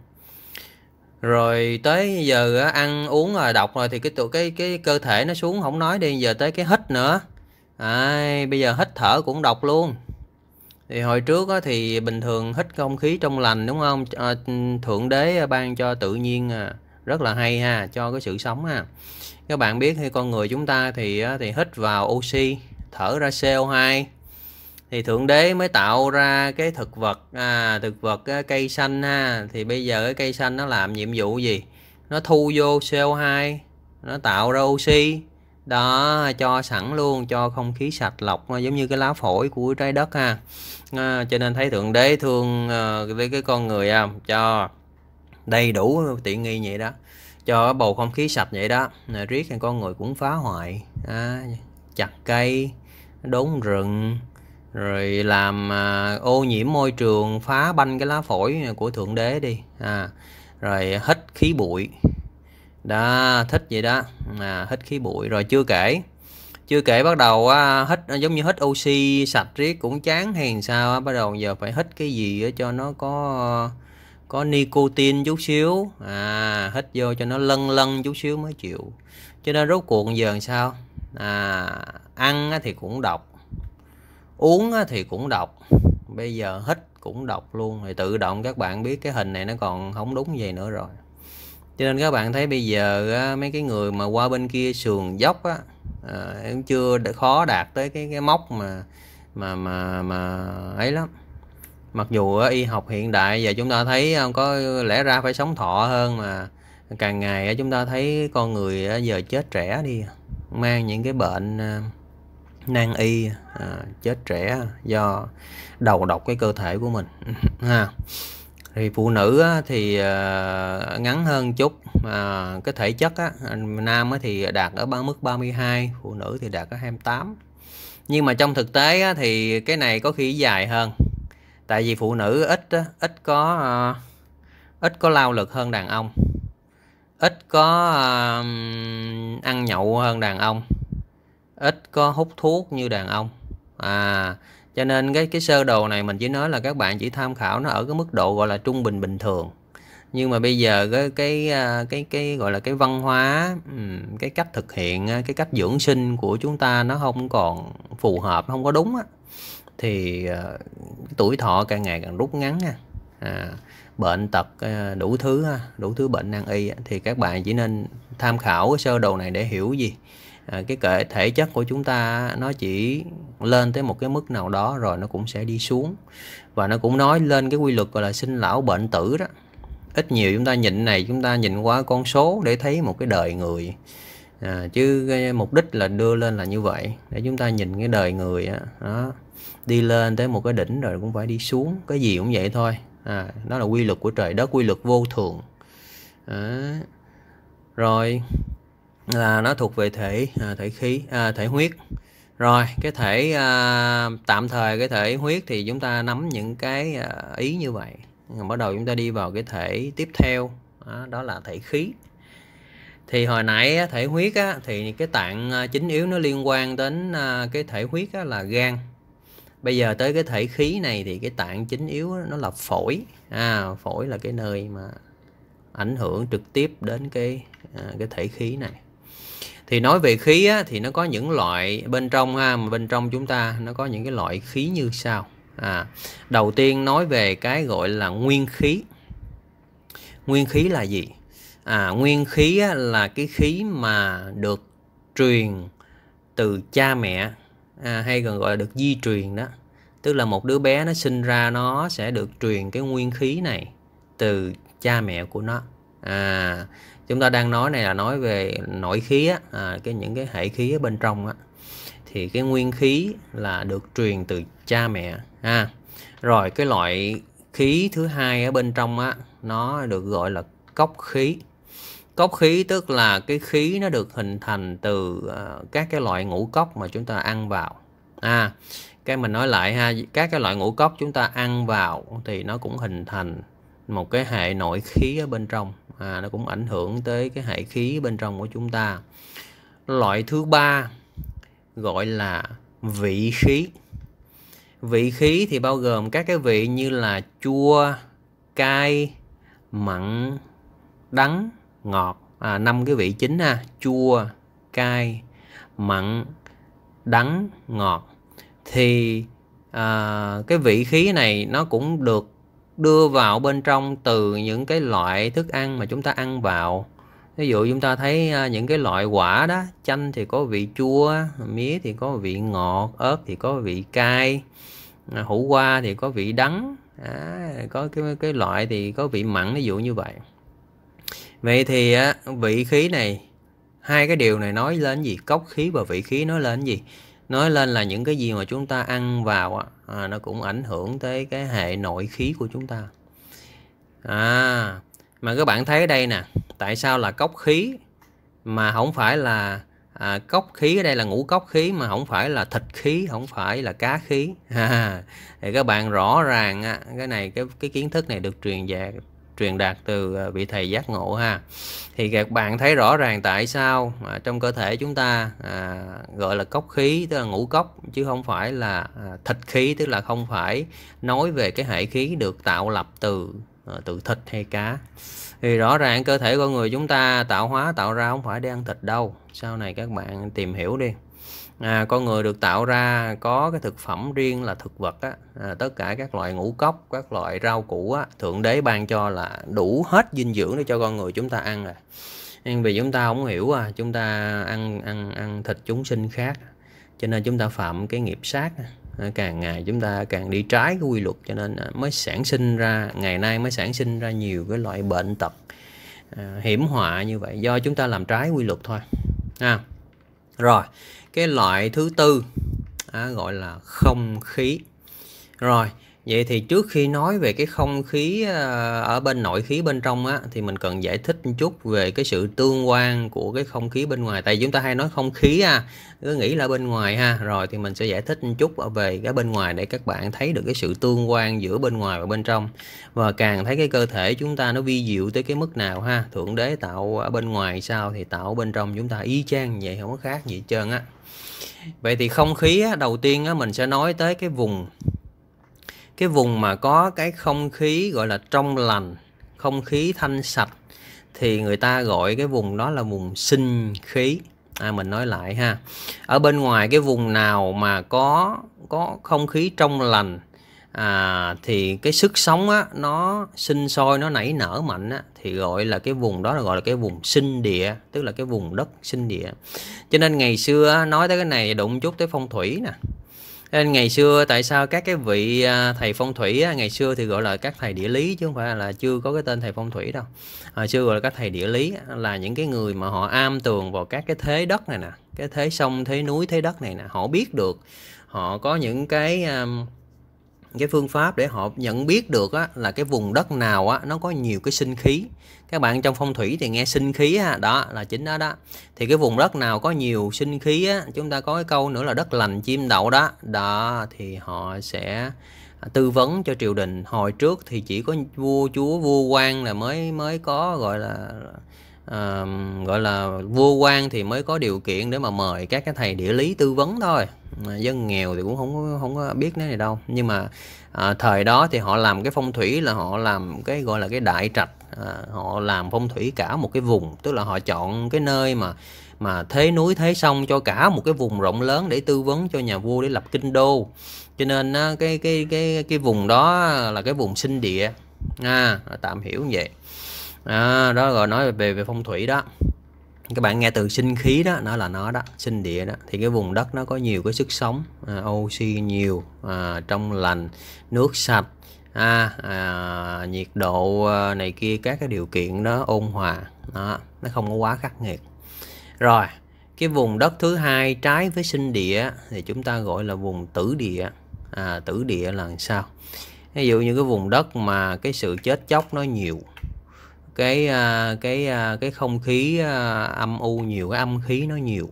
Speaker 1: rồi tới giờ ăn uống rồi độc rồi thì cái tụi cái cái cơ thể nó xuống không nói đi giờ tới cái hít nữa ai bây giờ hít thở cũng độc luôn thì hồi trước á, thì bình thường hít không khí trong lành đúng không ờ, thượng đế ban cho tự nhiên à rất là hay ha cho cái sự sống ha các bạn biết thì con người chúng ta thì thì hít vào oxy thở ra CO2 thì thượng đế mới tạo ra cái thực vật à, thực vật cây xanh ha thì bây giờ cái cây xanh nó làm nhiệm vụ gì nó thu vô CO2 nó tạo ra oxy đó cho sẵn luôn cho không khí sạch lọc giống như cái lá phổi của trái đất ha à, cho nên thấy thượng đế thương uh, với cái con người không cho đầy đủ tiện nghi vậy đó cho bầu không khí sạch vậy đó riết thì con người cũng phá hoại à, chặt cây đốn rừng rồi làm à, ô nhiễm môi trường phá banh cái lá phổi của thượng đế đi à, rồi hít khí bụi đó thích vậy đó à, hít khí bụi rồi chưa kể chưa kể bắt đầu á, hít giống như hít oxy sạch riết cũng chán hay sao á, bắt đầu giờ phải hít cái gì á, cho nó có có nicotine chút xíu à hít vô cho nó lân lân chút xíu mới chịu cho nên rốt cuộc giờ làm sao à ăn thì cũng độc uống thì cũng độc bây giờ hít cũng độc luôn thì tự động các bạn biết cái hình này nó còn không đúng gì nữa rồi cho nên các bạn thấy bây giờ mấy cái người mà qua bên kia sườn dốc á à, em chưa khó đạt tới cái cái mốc mà mà mà mà ấy lắm mặc dù y học hiện đại và chúng ta thấy ờ, có lẽ ra phải sống thọ hơn mà càng ngày chúng ta thấy con người giờ chết trẻ đi mang những cái bệnh ờ, nan y à, chết trẻ do đầu độc cái cơ thể của mình ha thì phụ nữ thì ngắn hơn chút mà cái thể chất á, nam thì đạt ở mức 32 phụ nữ thì đạt ở 28 nhưng mà trong thực tế thì cái này có khi dài hơn tại vì phụ nữ ít ít có ờ, ít có lao lực hơn đàn ông ít có ờ, ăn nhậu hơn đàn ông ít có hút thuốc như đàn ông à cho nên cái cái sơ đồ này mình chỉ nói là các bạn chỉ tham khảo nó ở cái mức độ gọi là trung bình bình thường nhưng mà bây giờ cái cái ờ, cái cái, gọi là cái văn hóa cái cách thực hiện cái cách dưỡng sinh của chúng ta nó không còn phù hợp không có đúng á thì uh, tuổi thọ càng ngày càng rút ngắn nha À, bệnh tật uh, đủ thứ ha, đủ thứ bệnh nan y thì các bạn chỉ nên tham khảo cái sơ đồ này để hiểu gì à, cái cỡ thể chất của chúng ta nó chỉ lên tới một cái mức nào đó rồi nó cũng sẽ đi xuống và nó cũng nói lên cái quy luật gọi là sinh lão bệnh tử đó ít nhiều chúng ta nhìn này chúng ta nhìn qua con số để thấy một cái đời người à, chứ mục đích là đưa lên là như vậy để chúng ta nhìn cái đời người đó, đó đi lên tới một cái đỉnh rồi cũng phải đi xuống cái gì cũng vậy thôi à, đó là quy luật của trời đất quy luật vô thường à, rồi là nó thuộc về thể à, thể khí à, thể huyết rồi cái thể à, tạm thời cái thể huyết thì chúng ta nắm những cái à, ý như vậy rồi bắt đầu chúng ta đi vào cái thể tiếp theo đó, đó là thể khí thì hồi nãy thể huyết á, thì cái tạng à, chính yếu nó liên quan đến à, cái thể huyết á, là gan bây giờ tới cái thể khí này thì cái tạng chính yếu nó là phổi à, phổi là cái nơi mà ảnh hưởng trực tiếp đến cái à, cái thể khí này thì nói về khí á, thì nó có những loại bên trong ha mà bên trong chúng ta nó có những cái loại khí như sau à, đầu tiên nói về cái gọi là nguyên khí nguyên khí là gì à, nguyên khí á, là cái khí mà được truyền từ cha mẹ à, hay còn gọi là được di truyền đó tức là một đứa bé nó sinh ra nó sẽ được truyền cái nguyên khí này từ cha mẹ của nó à chúng ta đang nói này là nói về nội khí á, à, cái những cái hệ khí ở bên trong á thì cái nguyên khí là được truyền từ cha mẹ ha à, rồi cái loại khí thứ hai ở bên trong á nó được gọi là cốc khí Cốc khí tức là cái khí nó được hình thành từ ờ, các cái loại ngũ cốc mà chúng ta ăn vào. À, cái mình nói lại ha, các cái loại ngũ cốc chúng ta ăn vào thì nó cũng hình thành một cái hệ nội khí ở bên trong. À, nó cũng ảnh hưởng tới cái hệ khí bên trong của chúng ta. Loại thứ ba gọi là vị khí. Vị khí thì bao gồm các cái vị như là chua, cay, mặn, đắng, ngọt à, 5 cái vị chính ha chua cay mặn đắng ngọt thì à, cái vị khí này nó cũng được đưa vào bên trong từ những cái loại thức ăn mà chúng ta ăn vào ví dụ chúng ta thấy à, những cái loại quả đó chanh thì có vị chua mía thì có vị ngọt ớt thì có vị cay à, hủ qua thì có vị đắng à, có cái cái loại thì có vị mặn ví dụ như vậy Vậy thì á, vị khí này hai cái điều này nói lên gì cốc khí và vị khí nói lên gì nói lên là những cái gì mà chúng ta ăn vào á, à, nó cũng ảnh hưởng tới cái hệ nội khí của chúng ta à mà các bạn thấy đây nè tại sao là cốc khí mà không phải là à, cốc khí ở đây là ngũ cốc khí mà không phải là thịt khí không phải là cá khí à, thì các bạn rõ ràng á, cái này cái cái kiến thức này được truyền dạy truyền đạt từ ờ, vị thầy giác ngộ ha thì các bạn thấy rõ ràng tại sao à, trong cơ thể chúng ta à, gọi là cốc khí tức là ngũ cốc chứ không phải là à, thịt khí tức là không phải nói về cái hệ khí được tạo lập từ à, từ thịt hay cá thì rõ ràng cơ thể con người chúng ta tạo hóa tạo ra không phải để ăn thịt đâu sau này các bạn tìm hiểu đi à, con người được tạo ra có cái thực phẩm riêng là thực vật á, à, tất cả các loại ngũ cốc các loại rau củ á, thượng đế ban cho là đủ hết dinh dưỡng để cho con người chúng ta ăn rồi nhưng vì chúng ta không hiểu à chúng ta ăn ăn ăn thịt chúng sinh khác cho nên chúng ta phạm cái nghiệp sát à, càng ngày chúng ta càng đi trái cái quy luật cho nên à, mới sản sinh ra ngày nay mới sản sinh ra nhiều cái loại bệnh tật à, hiểm họa như vậy do chúng ta làm trái quy luật thôi à, rồi cái loại thứ tư à, gọi là không khí rồi Vậy thì trước khi nói về cái không khí ờ, ở bên nội khí bên trong á thì mình cần giải thích một chút về cái sự tương quan của cái không khí bên ngoài. Tại vì chúng ta hay nói không khí ha, à, cứ nghĩ là bên ngoài ha. Rồi thì mình sẽ giải thích một chút về cái bên ngoài để các bạn thấy được cái sự tương quan giữa bên ngoài và bên trong. Và càng thấy cái cơ thể chúng ta nó vi diệu tới cái mức nào ha. Thượng đế tạo ở bên ngoài sao thì tạo bên trong chúng ta y chang vậy không có khác gì hết trơn á. Vậy thì không khí á, đầu tiên á, mình sẽ nói tới cái vùng cái vùng mà có cái không khí gọi là trong lành không khí thanh sạch thì người ta gọi cái vùng đó là vùng sinh khí à, mình nói lại ha ở bên ngoài cái vùng nào mà có có không khí trong lành à, thì cái sức sống á, nó sinh sôi nó nảy nở mạnh á, thì gọi là cái vùng đó là gọi là cái vùng sinh địa tức là cái vùng đất sinh địa cho nên ngày xưa nói tới cái này đụng chút tới phong thủy nè nên ngày xưa tại sao các cái vị à, thầy phong thủy ngày xưa thì gọi là các thầy địa lý chứ không phải là chưa có cái tên thầy phong thủy đâu à, hồi xưa gọi là các thầy địa lý là những cái người mà họ am tường vào các cái thế đất này nè cái thế sông thế núi thế đất này nè họ biết được họ có những cái um, cái phương pháp để họ nhận biết được á, là cái vùng đất nào á, nó có nhiều cái sinh khí các bạn trong phong thủy thì nghe sinh khí ha, đó là chính đó đó thì cái vùng đất nào có nhiều sinh khí á, chúng ta có cái câu nữa là đất lành chim đậu đó đó thì họ sẽ à, tư vấn cho triều đình hồi trước thì chỉ có vua chúa vua quan là mới mới có gọi là à, gọi là vua quan thì mới có điều kiện để mà mời các cái thầy địa lý tư vấn thôi dân nghèo thì cũng không không có biết cái này đâu nhưng mà à, thời đó thì họ làm cái phong thủy là họ làm cái gọi là cái đại trạch à, họ làm phong thủy cả một cái vùng tức là họ chọn cái nơi mà mà thế núi thế sông cho cả một cái vùng rộng lớn để tư vấn cho nhà vua để lập kinh đô cho nên cái cái cái cái vùng đó là cái vùng sinh địa à, tạm hiểu như vậy à, đó rồi nói về về phong thủy đó các bạn nghe từ sinh khí đó nó là nó đó sinh địa đó thì cái vùng đất nó có nhiều cái sức sống à, oxy nhiều à, trong lành nước sạch à, à, nhiệt độ à, này kia các cái điều kiện đó ôn hòa đó, nó không có quá khắc nghiệt rồi cái vùng đất thứ hai trái với sinh địa thì chúng ta gọi là vùng tử địa à, tử địa là sao ví dụ như cái vùng đất mà cái sự chết chóc nó nhiều cái à, cái à, cái không khí à, âm u nhiều cái âm khí nó nhiều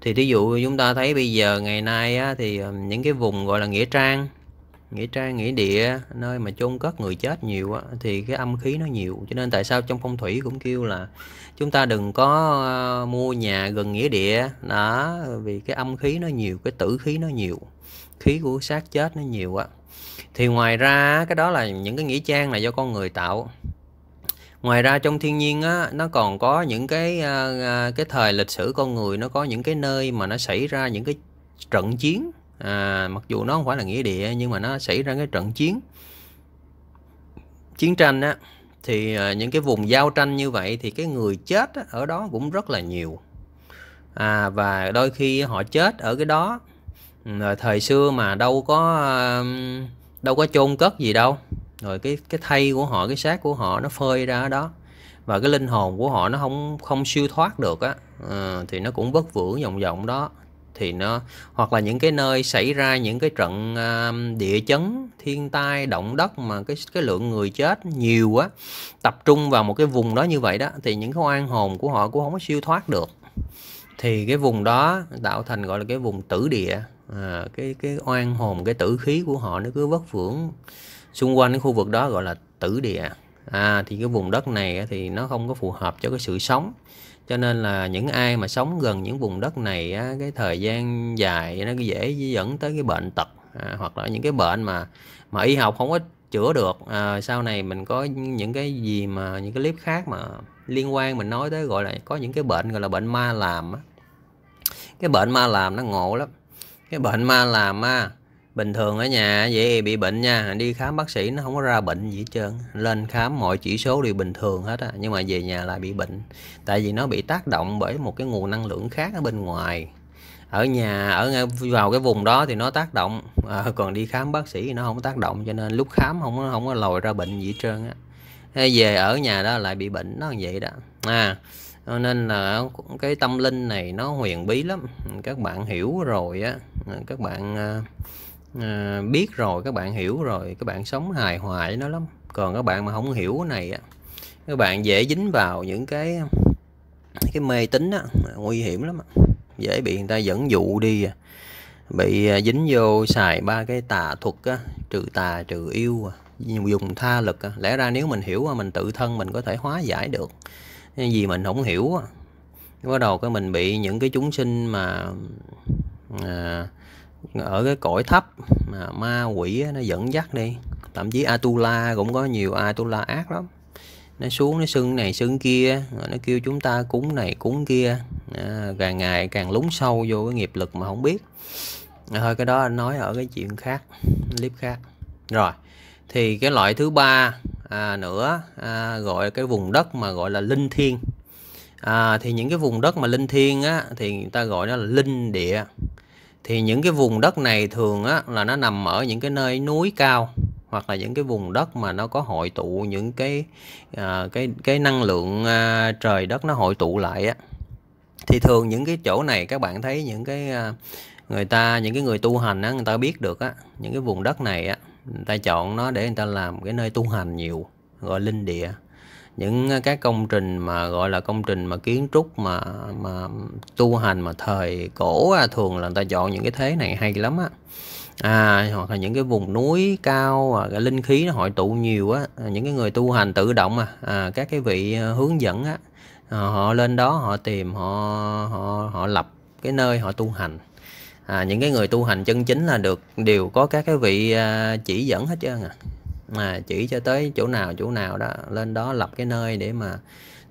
Speaker 1: thì ví dụ chúng ta thấy bây giờ ngày nay á, thì những cái vùng gọi là nghĩa trang nghĩa trang nghĩa địa nơi mà chôn cất người chết nhiều á, thì cái âm khí nó nhiều cho nên tại sao trong phong thủy cũng kêu là chúng ta đừng có mua nhà gần nghĩa địa đó vì cái âm khí nó nhiều cái tử khí nó nhiều khí của xác chết nó nhiều á thì ngoài ra cái đó là những cái nghĩa trang là do con người tạo ngoài ra trong thiên nhiên á nó còn có những cái à, à, cái thời lịch sử con người nó có những cái nơi mà nó xảy ra những cái trận chiến à, mặc dù nó không phải là nghĩa địa nhưng mà nó xảy ra cái trận chiến chiến tranh á thì à, những cái vùng giao tranh như vậy thì cái người chết á, ở đó cũng rất là nhiều à, và đôi khi họ chết ở cái đó thời xưa mà đâu có à, đâu có chôn cất gì đâu rồi cái cái thay của họ cái xác của họ nó phơi ra ở đó và cái linh hồn của họ nó không không siêu thoát được á à, thì nó cũng bất vưỡng vòng vòng đó thì nó hoặc là những cái nơi xảy ra những cái trận uh, địa chấn thiên tai động đất mà cái cái lượng người chết nhiều quá tập trung vào một cái vùng đó như vậy đó thì những cái oan hồn của họ cũng không có siêu thoát được thì cái vùng đó tạo thành gọi là cái vùng tử địa à, cái cái oan hồn cái tử khí của họ nó cứ vất vưởng xung quanh cái khu vực đó gọi là tử địa à, thì cái vùng đất này thì nó không có phù hợp cho cái sự sống cho nên là những ai mà sống gần những vùng đất này cái thời gian dài nó dễ dẫn tới cái bệnh tật à, hoặc là những cái bệnh mà mà y học không có chữa được à, sau này mình có những cái gì mà những cái clip khác mà liên quan mình nói tới gọi là có những cái bệnh gọi là bệnh ma làm á. cái bệnh ma làm nó ngộ lắm cái bệnh ma làm á, bình thường ở nhà vậy bị bệnh nha đi khám bác sĩ nó không có ra bệnh gì hết trơn lên khám mọi chỉ số đều bình thường hết á nhưng mà về nhà lại bị bệnh tại vì nó bị tác động bởi một cái nguồn năng lượng khác ở bên ngoài ở nhà ở vào cái vùng đó thì nó tác động à, còn đi khám bác sĩ thì nó không tác động cho nên lúc khám không không có lòi ra bệnh gì hết trơn á hay về ở nhà đó lại bị bệnh nó vậy đó à nên là cái tâm linh này nó huyền bí lắm các bạn hiểu rồi á các bạn ờ, à, biết rồi các bạn hiểu rồi các bạn sống hài hòa với nó lắm còn các bạn mà không hiểu cái này á các bạn dễ dính vào những cái cái mê tín á nguy hiểm lắm dễ bị người ta dẫn dụ đi à, bị à, dính vô xài ba cái tà thuật á trừ tà trừ yêu à, dùng tha lực lẽ ra nếu mình hiểu mình tự thân mình có thể hóa giải được Nên vì mình không hiểu bắt đầu cái mình bị những cái chúng sinh mà à, ở cái cõi thấp mà ma quỷ nó dẫn dắt đi thậm chí Atula cũng có nhiều Atula ác lắm nó xuống nó xưng này xưng kia rồi nó kêu chúng ta cúng này cúng kia à, càng ngày càng lún sâu vô cái nghiệp lực mà không biết à, thôi cái đó anh nói ở cái chuyện khác clip khác rồi thì cái loại thứ ba à, nữa à, gọi cái vùng đất mà gọi là linh thiên à, thì những cái vùng đất mà linh thiên á thì người ta gọi nó là linh địa thì những cái vùng đất này thường á, là nó nằm ở những cái nơi núi cao hoặc là những cái vùng đất mà nó có hội tụ những cái à, cái cái năng lượng à, trời đất nó hội tụ lại á thì thường những cái chỗ này các bạn thấy những cái à, người ta những cái người tu hành á người ta biết được á những cái vùng đất này á người ta chọn nó để người ta làm cái nơi tu hành nhiều gọi linh địa những ờ, các công trình mà gọi là công trình mà kiến trúc mà mà tu hành mà thời cổ à, thường là người ta chọn những cái thế này hay lắm á à, hoặc là những cái vùng núi cao à, cái linh khí nó hội tụ nhiều á à, những cái người tu hành tự động à, à các cái vị ờ, hướng dẫn á à, họ lên đó họ tìm họ họ họ lập cái nơi họ tu hành à, những cái người tu hành chân chính là được đều có các cái vị à, chỉ dẫn hết trơn à mà chỉ cho tới chỗ nào chỗ nào đó lên đó lập cái nơi để mà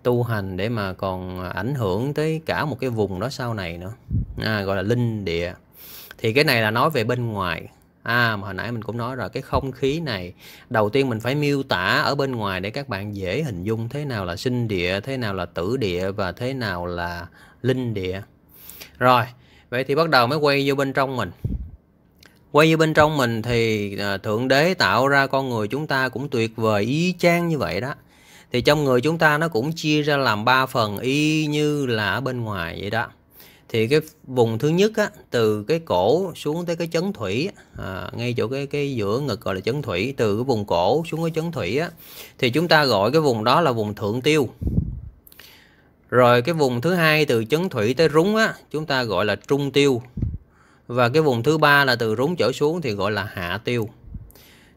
Speaker 1: tu hành để mà còn ảnh hưởng tới cả một cái vùng đó sau này nữa à, gọi là linh địa thì cái này là nói về bên ngoài à mà hồi nãy mình cũng nói rồi cái không khí này đầu tiên mình phải miêu tả ở bên ngoài để các bạn dễ hình dung thế nào là sinh địa thế nào là tử địa và thế nào là linh địa rồi vậy thì bắt đầu mới quay vô bên trong mình quay vô bên trong mình thì à, thượng đế tạo ra con người chúng ta cũng tuyệt vời y chang như vậy đó thì trong người chúng ta nó cũng chia ra làm ba phần y như là ở bên ngoài vậy đó thì cái vùng thứ nhất á, từ cái cổ xuống tới cái chấn thủy à, ngay chỗ cái cái giữa ngực gọi là chấn thủy từ cái vùng cổ xuống cái chấn thủy á, thì chúng ta gọi cái vùng đó là vùng thượng tiêu rồi cái vùng thứ hai từ chấn thủy tới rúng á, chúng ta gọi là trung tiêu và cái vùng thứ ba là từ rúng trở xuống thì gọi là hạ tiêu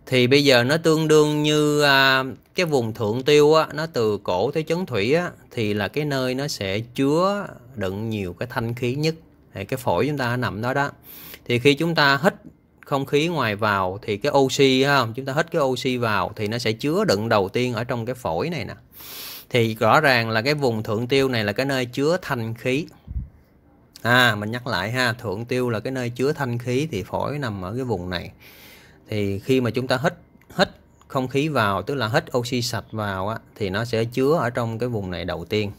Speaker 1: thì bây giờ nó tương đương như à, cái vùng thượng tiêu á, nó từ cổ tới chấn thủy á, thì là cái nơi nó sẽ chứa đựng nhiều cái thanh khí nhất cái phổi chúng ta nằm đó đó thì khi chúng ta hít không khí ngoài vào thì cái oxy ha, chúng ta hít cái oxy vào thì nó sẽ chứa đựng đầu tiên ở trong cái phổi này nè thì rõ ràng là cái vùng thượng tiêu này là cái nơi chứa thanh khí à mình nhắc lại ha thượng tiêu là cái nơi chứa thanh khí thì phổi nằm ở cái vùng này thì khi mà chúng ta hít hít không khí vào tức là hít oxy sạch vào á, thì nó sẽ chứa ở trong cái vùng này đầu tiên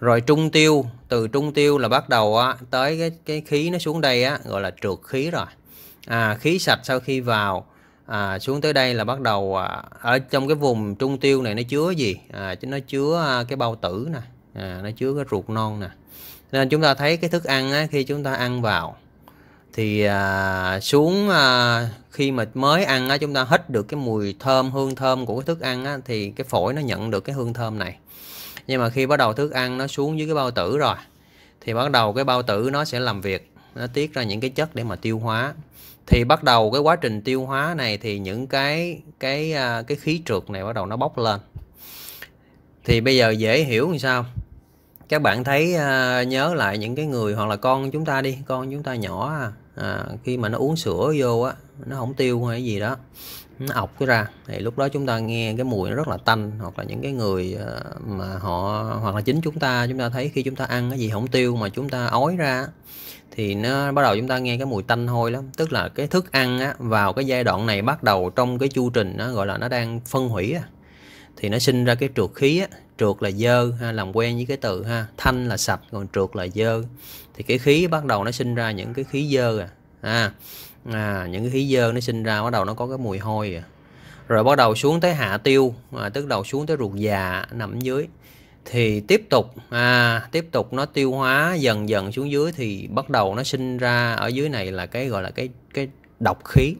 Speaker 1: rồi trung tiêu từ trung tiêu là bắt đầu á, tới cái cái khí nó xuống đây á, gọi là trượt khí rồi à, khí sạch sau khi vào à, xuống tới đây là bắt đầu à, ở trong cái vùng trung tiêu này nó chứa gì à, chứ nó chứa à, cái bao tử nè à, nó chứa cái ruột non nè nên chúng ta thấy cái thức ăn á, khi chúng ta ăn vào thì à, xuống à, khi mà mới ăn á, chúng ta hít được cái mùi thơm hương thơm của cái thức ăn á, thì cái phổi nó nhận được cái hương thơm này nhưng mà khi bắt đầu thức ăn nó xuống dưới cái bao tử rồi thì bắt đầu cái bao tử nó sẽ làm việc nó tiết ra những cái chất để mà tiêu hóa thì bắt đầu cái quá trình tiêu hóa này thì những cái cái à, cái khí trượt này bắt đầu nó bốc lên thì bây giờ dễ hiểu như sao các bạn thấy à, nhớ lại những cái người hoặc là con chúng ta đi con chúng ta nhỏ à, à khi mà nó uống sữa vô á nó không tiêu hay gì đó nó ọc cái ra thì lúc đó chúng ta nghe cái mùi nó rất là tanh hoặc là những cái người à, mà họ hoặc là chính chúng ta chúng ta thấy khi chúng ta ăn cái gì không tiêu mà chúng ta ói ra thì nó bắt đầu chúng ta nghe cái mùi tanh hôi lắm tức là cái thức ăn á, vào cái giai đoạn này bắt đầu trong cái chu trình nó gọi là nó đang phân hủy á. thì nó sinh ra cái trượt khí á, trượt là dơ ha làm quen với cái từ ha thanh là sạch còn trượt là dơ thì cái khí bắt đầu nó sinh ra những cái khí dơ à, à, à những cái khí dơ nó sinh ra bắt đầu nó có cái mùi hôi à. rồi bắt đầu xuống tới hạ tiêu à, tức đầu xuống tới ruột già nằm dưới thì tiếp tục à, tiếp tục nó tiêu hóa dần dần xuống dưới thì bắt đầu nó sinh ra ở dưới này là cái gọi là cái cái độc khí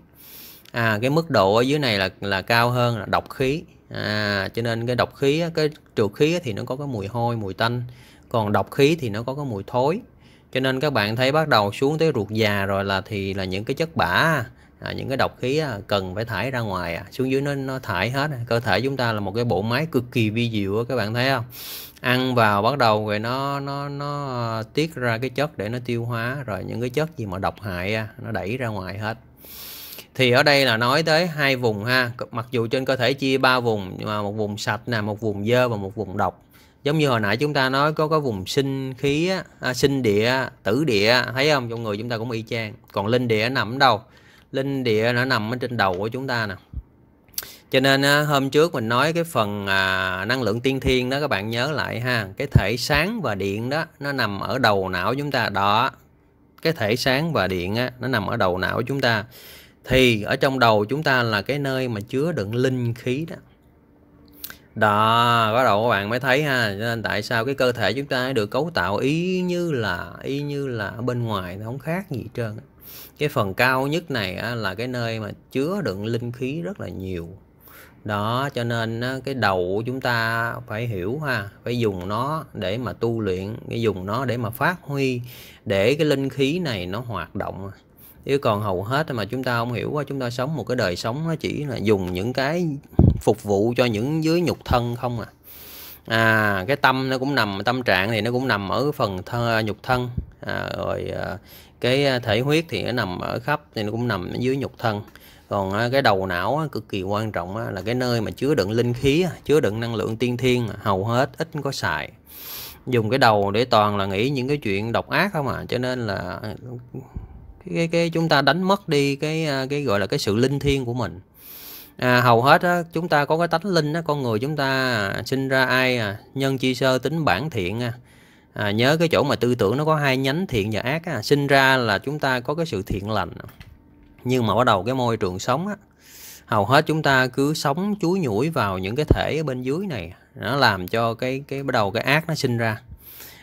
Speaker 1: à, cái mức độ ở dưới này là là cao hơn là độc khí à, cho nên cái độc khí cái trượt khí thì nó có cái mùi hôi mùi tanh còn độc khí thì nó có cái mùi thối cho nên các bạn thấy bắt đầu xuống tới ruột già rồi là thì là những cái chất bã à, những cái độc khí cần phải thải ra ngoài à. xuống dưới nó nó thải hết cơ thể chúng ta là một cái bộ máy cực kỳ vi diệu các bạn thấy không ăn vào bắt đầu rồi nó nó nó tiết ra cái chất để nó tiêu hóa rồi những cái chất gì mà độc hại nó đẩy ra ngoài hết thì ở đây là nói tới hai vùng ha mặc dù trên cơ thể chia ba vùng mà một vùng sạch nè một vùng dơ và một vùng độc giống như hồi nãy chúng ta nói có có vùng sinh khí à, sinh địa tử địa thấy không trong người chúng ta cũng y chang còn linh địa nằm ở đâu linh địa nó nằm ở trên đầu của chúng ta nè cho nên hôm trước mình nói cái phần à, năng lượng tiên thiên đó các bạn nhớ lại ha cái thể sáng và điện đó nó nằm ở đầu não chúng ta đó cái thể sáng và điện á, nó nằm ở đầu não chúng ta thì ở trong đầu chúng ta là cái nơi mà chứa đựng linh khí đó đó bắt đầu các bạn mới thấy ha cho nên tại sao cái cơ thể chúng ta được cấu tạo y như là y như là bên ngoài nó không khác gì trơn cái phần cao nhất này là cái nơi mà chứa đựng linh khí rất là nhiều đó cho nên cái đầu chúng ta phải hiểu ha phải dùng nó để mà tu luyện cái dùng nó để mà phát huy để cái linh khí này nó hoạt động chứ còn hầu hết mà chúng ta không hiểu quá chúng ta sống một cái đời sống nó chỉ là dùng những cái phục vụ cho những dưới nhục thân không à à cái tâm nó cũng nằm tâm trạng thì nó cũng nằm ở phần thân, nhục thân à, rồi à, cái thể huyết thì nó nằm ở khắp thì nó cũng nằm ở dưới nhục thân còn à, cái đầu não cực kỳ quan trọng là cái nơi mà chứa đựng linh khí chứa đựng năng lượng tiên thiên hầu hết ít có xài dùng cái đầu để toàn là nghĩ những cái chuyện độc ác không à cho nên là cái cái chúng ta đánh mất đi cái à, cái gọi là cái sự linh thiêng của mình à, hầu hết á, chúng ta có cái tánh linh á, con người chúng ta à, sinh ra ai à, nhân chi sơ tính bản thiện à. À, nhớ cái chỗ mà tư tưởng nó có hai nhánh thiện và ác á. sinh ra là chúng ta có cái sự thiện lành nhưng mà bắt đầu cái môi trường sống á, hầu hết chúng ta cứ sống chúi nhủi vào những cái thể ở bên dưới này nó làm cho cái cái bắt đầu cái ác nó sinh ra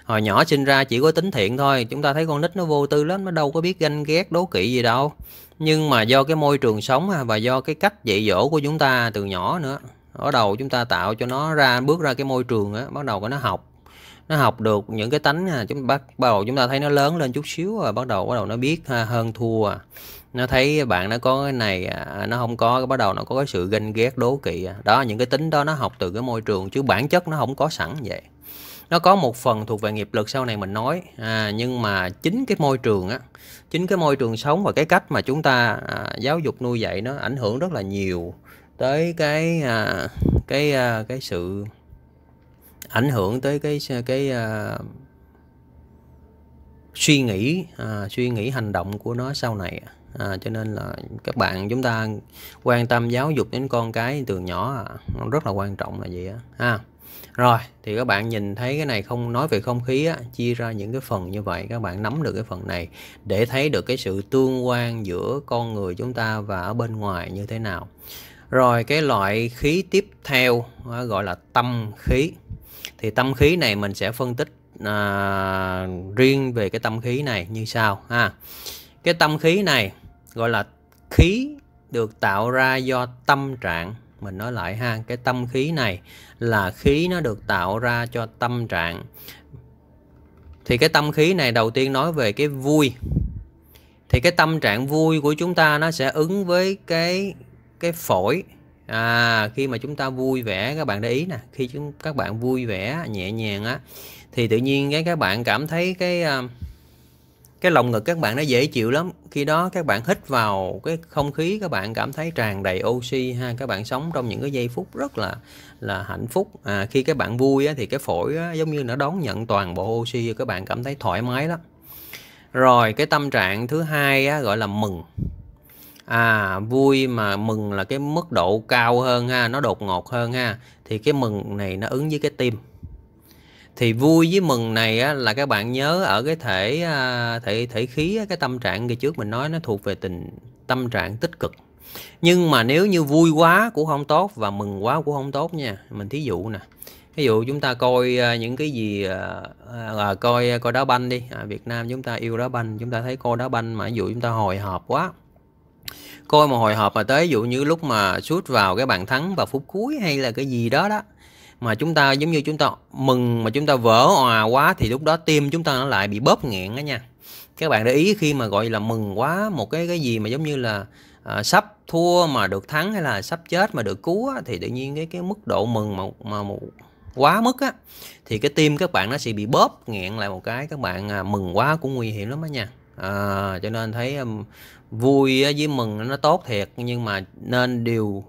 Speaker 1: hồi nhỏ sinh ra chỉ có tính thiện thôi chúng ta thấy con nít nó vô tư lắm nó đâu có biết ganh ghét đố kỵ gì đâu nhưng mà do cái môi trường sống và do cái cách dạy dỗ của chúng ta từ nhỏ nữa ở đầu chúng ta tạo cho nó ra bước ra cái môi trường á bắt đầu nó học nó học được những cái tánh à chúng bắt bắt đầu chúng ta thấy nó lớn lên chút xíu à bắt đầu bắt đầu nó biết hơn thua à nó thấy bạn nó có cái này à, nó không có bắt đầu nó có cái sự ganh ghét đố kỵ à. đó những cái tính đó nó học từ cái môi trường chứ bản chất nó không có sẵn vậy nó có một phần thuộc về nghiệp lực sau này mình nói à, nhưng mà chính cái môi trường á chính cái môi trường sống và cái cách mà chúng ta à, giáo dục nuôi dạy nó ảnh hưởng rất là nhiều tới cái à, cái à, cái sự ảnh hưởng tới cái à, cái à, suy nghĩ à, suy nghĩ hành động của nó sau này à, cho nên là các bạn chúng ta quan tâm giáo dục đến con cái từ nhỏ à, nó rất là quan trọng là gì á ha à. Rồi, thì các bạn nhìn thấy cái này không nói về không khí á, chia ra những cái phần như vậy các bạn nắm được cái phần này để thấy được cái sự tương quan giữa con người chúng ta và ở bên ngoài như thế nào. Rồi cái loại khí tiếp theo gọi là tâm khí. Thì tâm khí này mình sẽ phân tích à, riêng về cái tâm khí này như sau ha. Cái tâm khí này gọi là khí được tạo ra do tâm trạng mình nói lại ha cái tâm khí này là khí nó được tạo ra cho tâm trạng thì cái tâm khí này đầu tiên nói về cái vui thì cái tâm trạng vui của chúng ta nó sẽ ứng với cái cái phổi à khi mà chúng ta vui vẻ các bạn để ý nè khi chúng các bạn vui vẻ nhẹ nhàng á thì tự nhiên cái các bạn cảm thấy cái uh, cái lồng ngực các bạn nó dễ chịu lắm khi đó các bạn hít vào cái không khí các bạn cảm thấy tràn đầy oxy ha các bạn sống trong những cái giây phút rất là là hạnh phúc à, khi các bạn vui á, thì cái phổi á, giống như nó đón nhận toàn bộ oxy các bạn cảm thấy thoải mái lắm rồi cái tâm trạng thứ hai á, gọi là mừng à vui mà mừng là cái mức độ cao hơn ha nó đột ngột hơn ha thì cái mừng này nó ứng với cái tim thì vui với mừng này á, là các bạn nhớ ở cái thể à, thể thể khí cái tâm trạng ngày trước mình nói nó thuộc về tình tâm trạng tích cực nhưng mà nếu như vui quá cũng không tốt và mừng quá cũng không tốt nha mình thí dụ nè ví dụ chúng ta coi à, những cái gì là à, coi coi đá banh đi à, Việt Nam chúng ta yêu đá banh chúng ta thấy coi đá banh mà ví dụ chúng ta hồi hộp quá coi mà hồi hộp mà tới ví dụ như lúc mà sút vào cái bàn thắng vào phút cuối hay là cái gì đó đó mà chúng ta giống như chúng ta mừng mà chúng ta vỡ hòa quá thì lúc đó tim chúng ta nó lại bị bóp nghẹn đó nha các bạn để ý khi mà gọi là mừng quá một cái cái gì mà giống như là à, sắp thua mà được thắng hay là sắp chết mà được cứu á, thì tự nhiên cái cái mức độ mừng mà mà, mà quá mức á thì cái tim các bạn nó sẽ bị bóp nghẹn lại một cái các bạn à, mừng quá cũng nguy hiểm lắm đó nha à, cho nên thấy um, vui với mừng nó tốt thiệt nhưng mà nên điều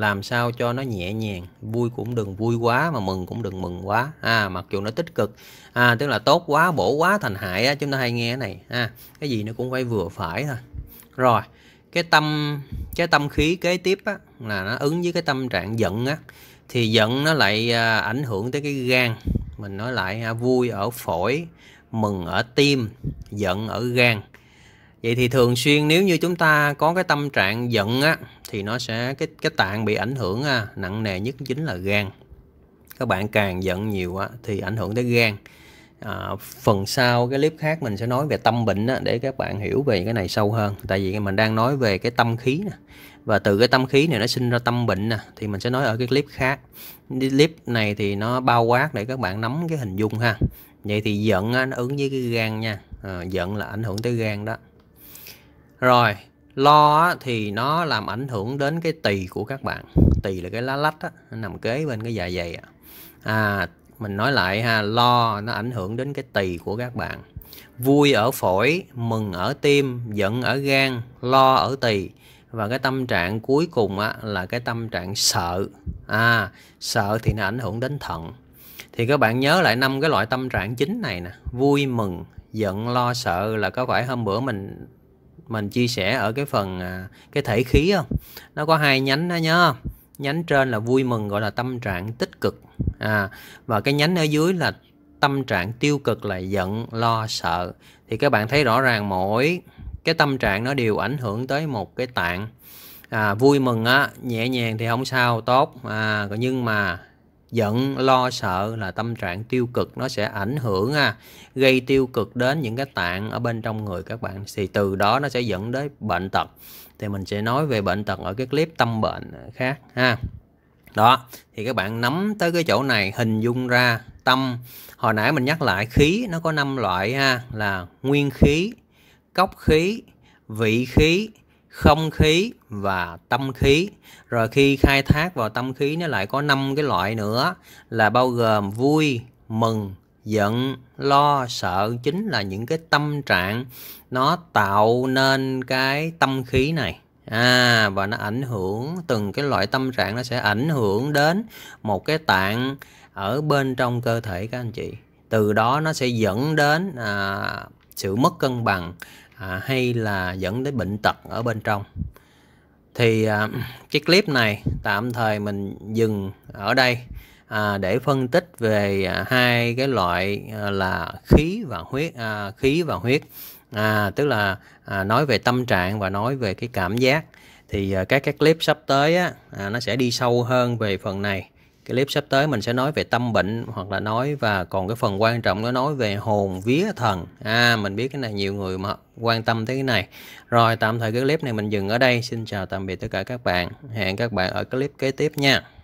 Speaker 1: làm sao cho nó nhẹ nhàng vui cũng đừng vui quá mà mừng cũng đừng mừng quá à mặc dù nó tích cực à tức là tốt quá bổ quá thành hại á chúng ta hay nghe cái này à cái gì nó cũng phải vừa phải thôi rồi cái tâm cái tâm khí kế tiếp á là nó ứng với cái tâm trạng giận á thì giận nó lại à, ảnh hưởng tới cái gan mình nói lại à, vui ở phổi mừng ở tim giận ở gan vậy thì thường xuyên nếu như chúng ta có cái tâm trạng giận á thì nó sẽ cái cái tạng bị ảnh hưởng á, à, nặng nề nhất chính là gan các bạn càng giận nhiều á thì ảnh hưởng tới gan à, phần sau cái clip khác mình sẽ nói về tâm bệnh á, để các bạn hiểu về cái này sâu hơn tại vì mình đang nói về cái tâm khí nè và từ cái tâm khí này nó sinh ra tâm bệnh nè thì mình sẽ nói ở cái clip khác clip này thì nó bao quát để các bạn nắm cái hình dung ha vậy thì giận á, nó ứng với cái gan nha à, giận là ảnh hưởng tới gan đó rồi, lo thì nó làm ảnh hưởng đến cái tỳ của các bạn. Tỳ là cái lá lách á, nằm kế bên cái dạ dày. À, mình nói lại ha, lo nó ảnh hưởng đến cái tỳ của các bạn. Vui ở phổi, mừng ở tim, giận ở gan, lo ở tỳ và cái tâm trạng cuối cùng á, là cái tâm trạng sợ. À, sợ thì nó ảnh hưởng đến thận. Thì các bạn nhớ lại năm cái loại tâm trạng chính này nè, vui, mừng, giận, lo, sợ là có phải hôm bữa mình mình chia sẻ ở cái phần à, cái thể khí không nó có hai nhánh đó nhá nhánh trên là vui mừng gọi là tâm trạng tích cực à, và cái nhánh ở dưới là tâm trạng tiêu cực là giận lo sợ thì các bạn thấy rõ ràng mỗi cái tâm trạng nó đều ảnh hưởng tới một cái tạng à, vui mừng á nhẹ nhàng thì không sao tốt à, nhưng mà giận lo sợ là tâm trạng tiêu cực nó sẽ ảnh hưởng ha gây tiêu cực đến những cái tạng ở bên trong người các bạn thì từ đó nó sẽ dẫn đến bệnh tật thì mình sẽ nói về bệnh tật ở cái clip tâm bệnh khác ha đó thì các bạn nắm tới cái chỗ này hình dung ra tâm hồi nãy mình nhắc lại khí nó có năm loại ha là nguyên khí cốc khí vị khí không khí và tâm khí rồi khi khai thác vào tâm khí nó lại có năm cái loại nữa là bao gồm vui mừng giận lo sợ chính là những cái tâm trạng nó tạo nên cái tâm khí này à và nó ảnh hưởng từng cái loại tâm trạng nó sẽ ảnh hưởng đến một cái tạng ở bên trong cơ thể các anh chị từ đó nó sẽ dẫn đến à, sự mất cân bằng à, hay là dẫn đến bệnh tật ở bên trong thì à, cái clip này tạm thời mình dừng ở đây à, để phân tích về à, hai cái loại à, là khí và huyết à, khí và huyết à, tức là à, nói về tâm trạng và nói về cái cảm giác thì à, các cái clip sắp tới á, à, nó sẽ đi sâu hơn về phần này clip sắp tới mình sẽ nói về tâm bệnh hoặc là nói và còn cái phần quan trọng nó nói về hồn vía thần à mình biết cái này nhiều người mà quan tâm tới cái này rồi tạm thời cái clip này mình dừng ở đây xin chào tạm biệt tất cả các bạn hẹn các bạn ở clip kế tiếp nha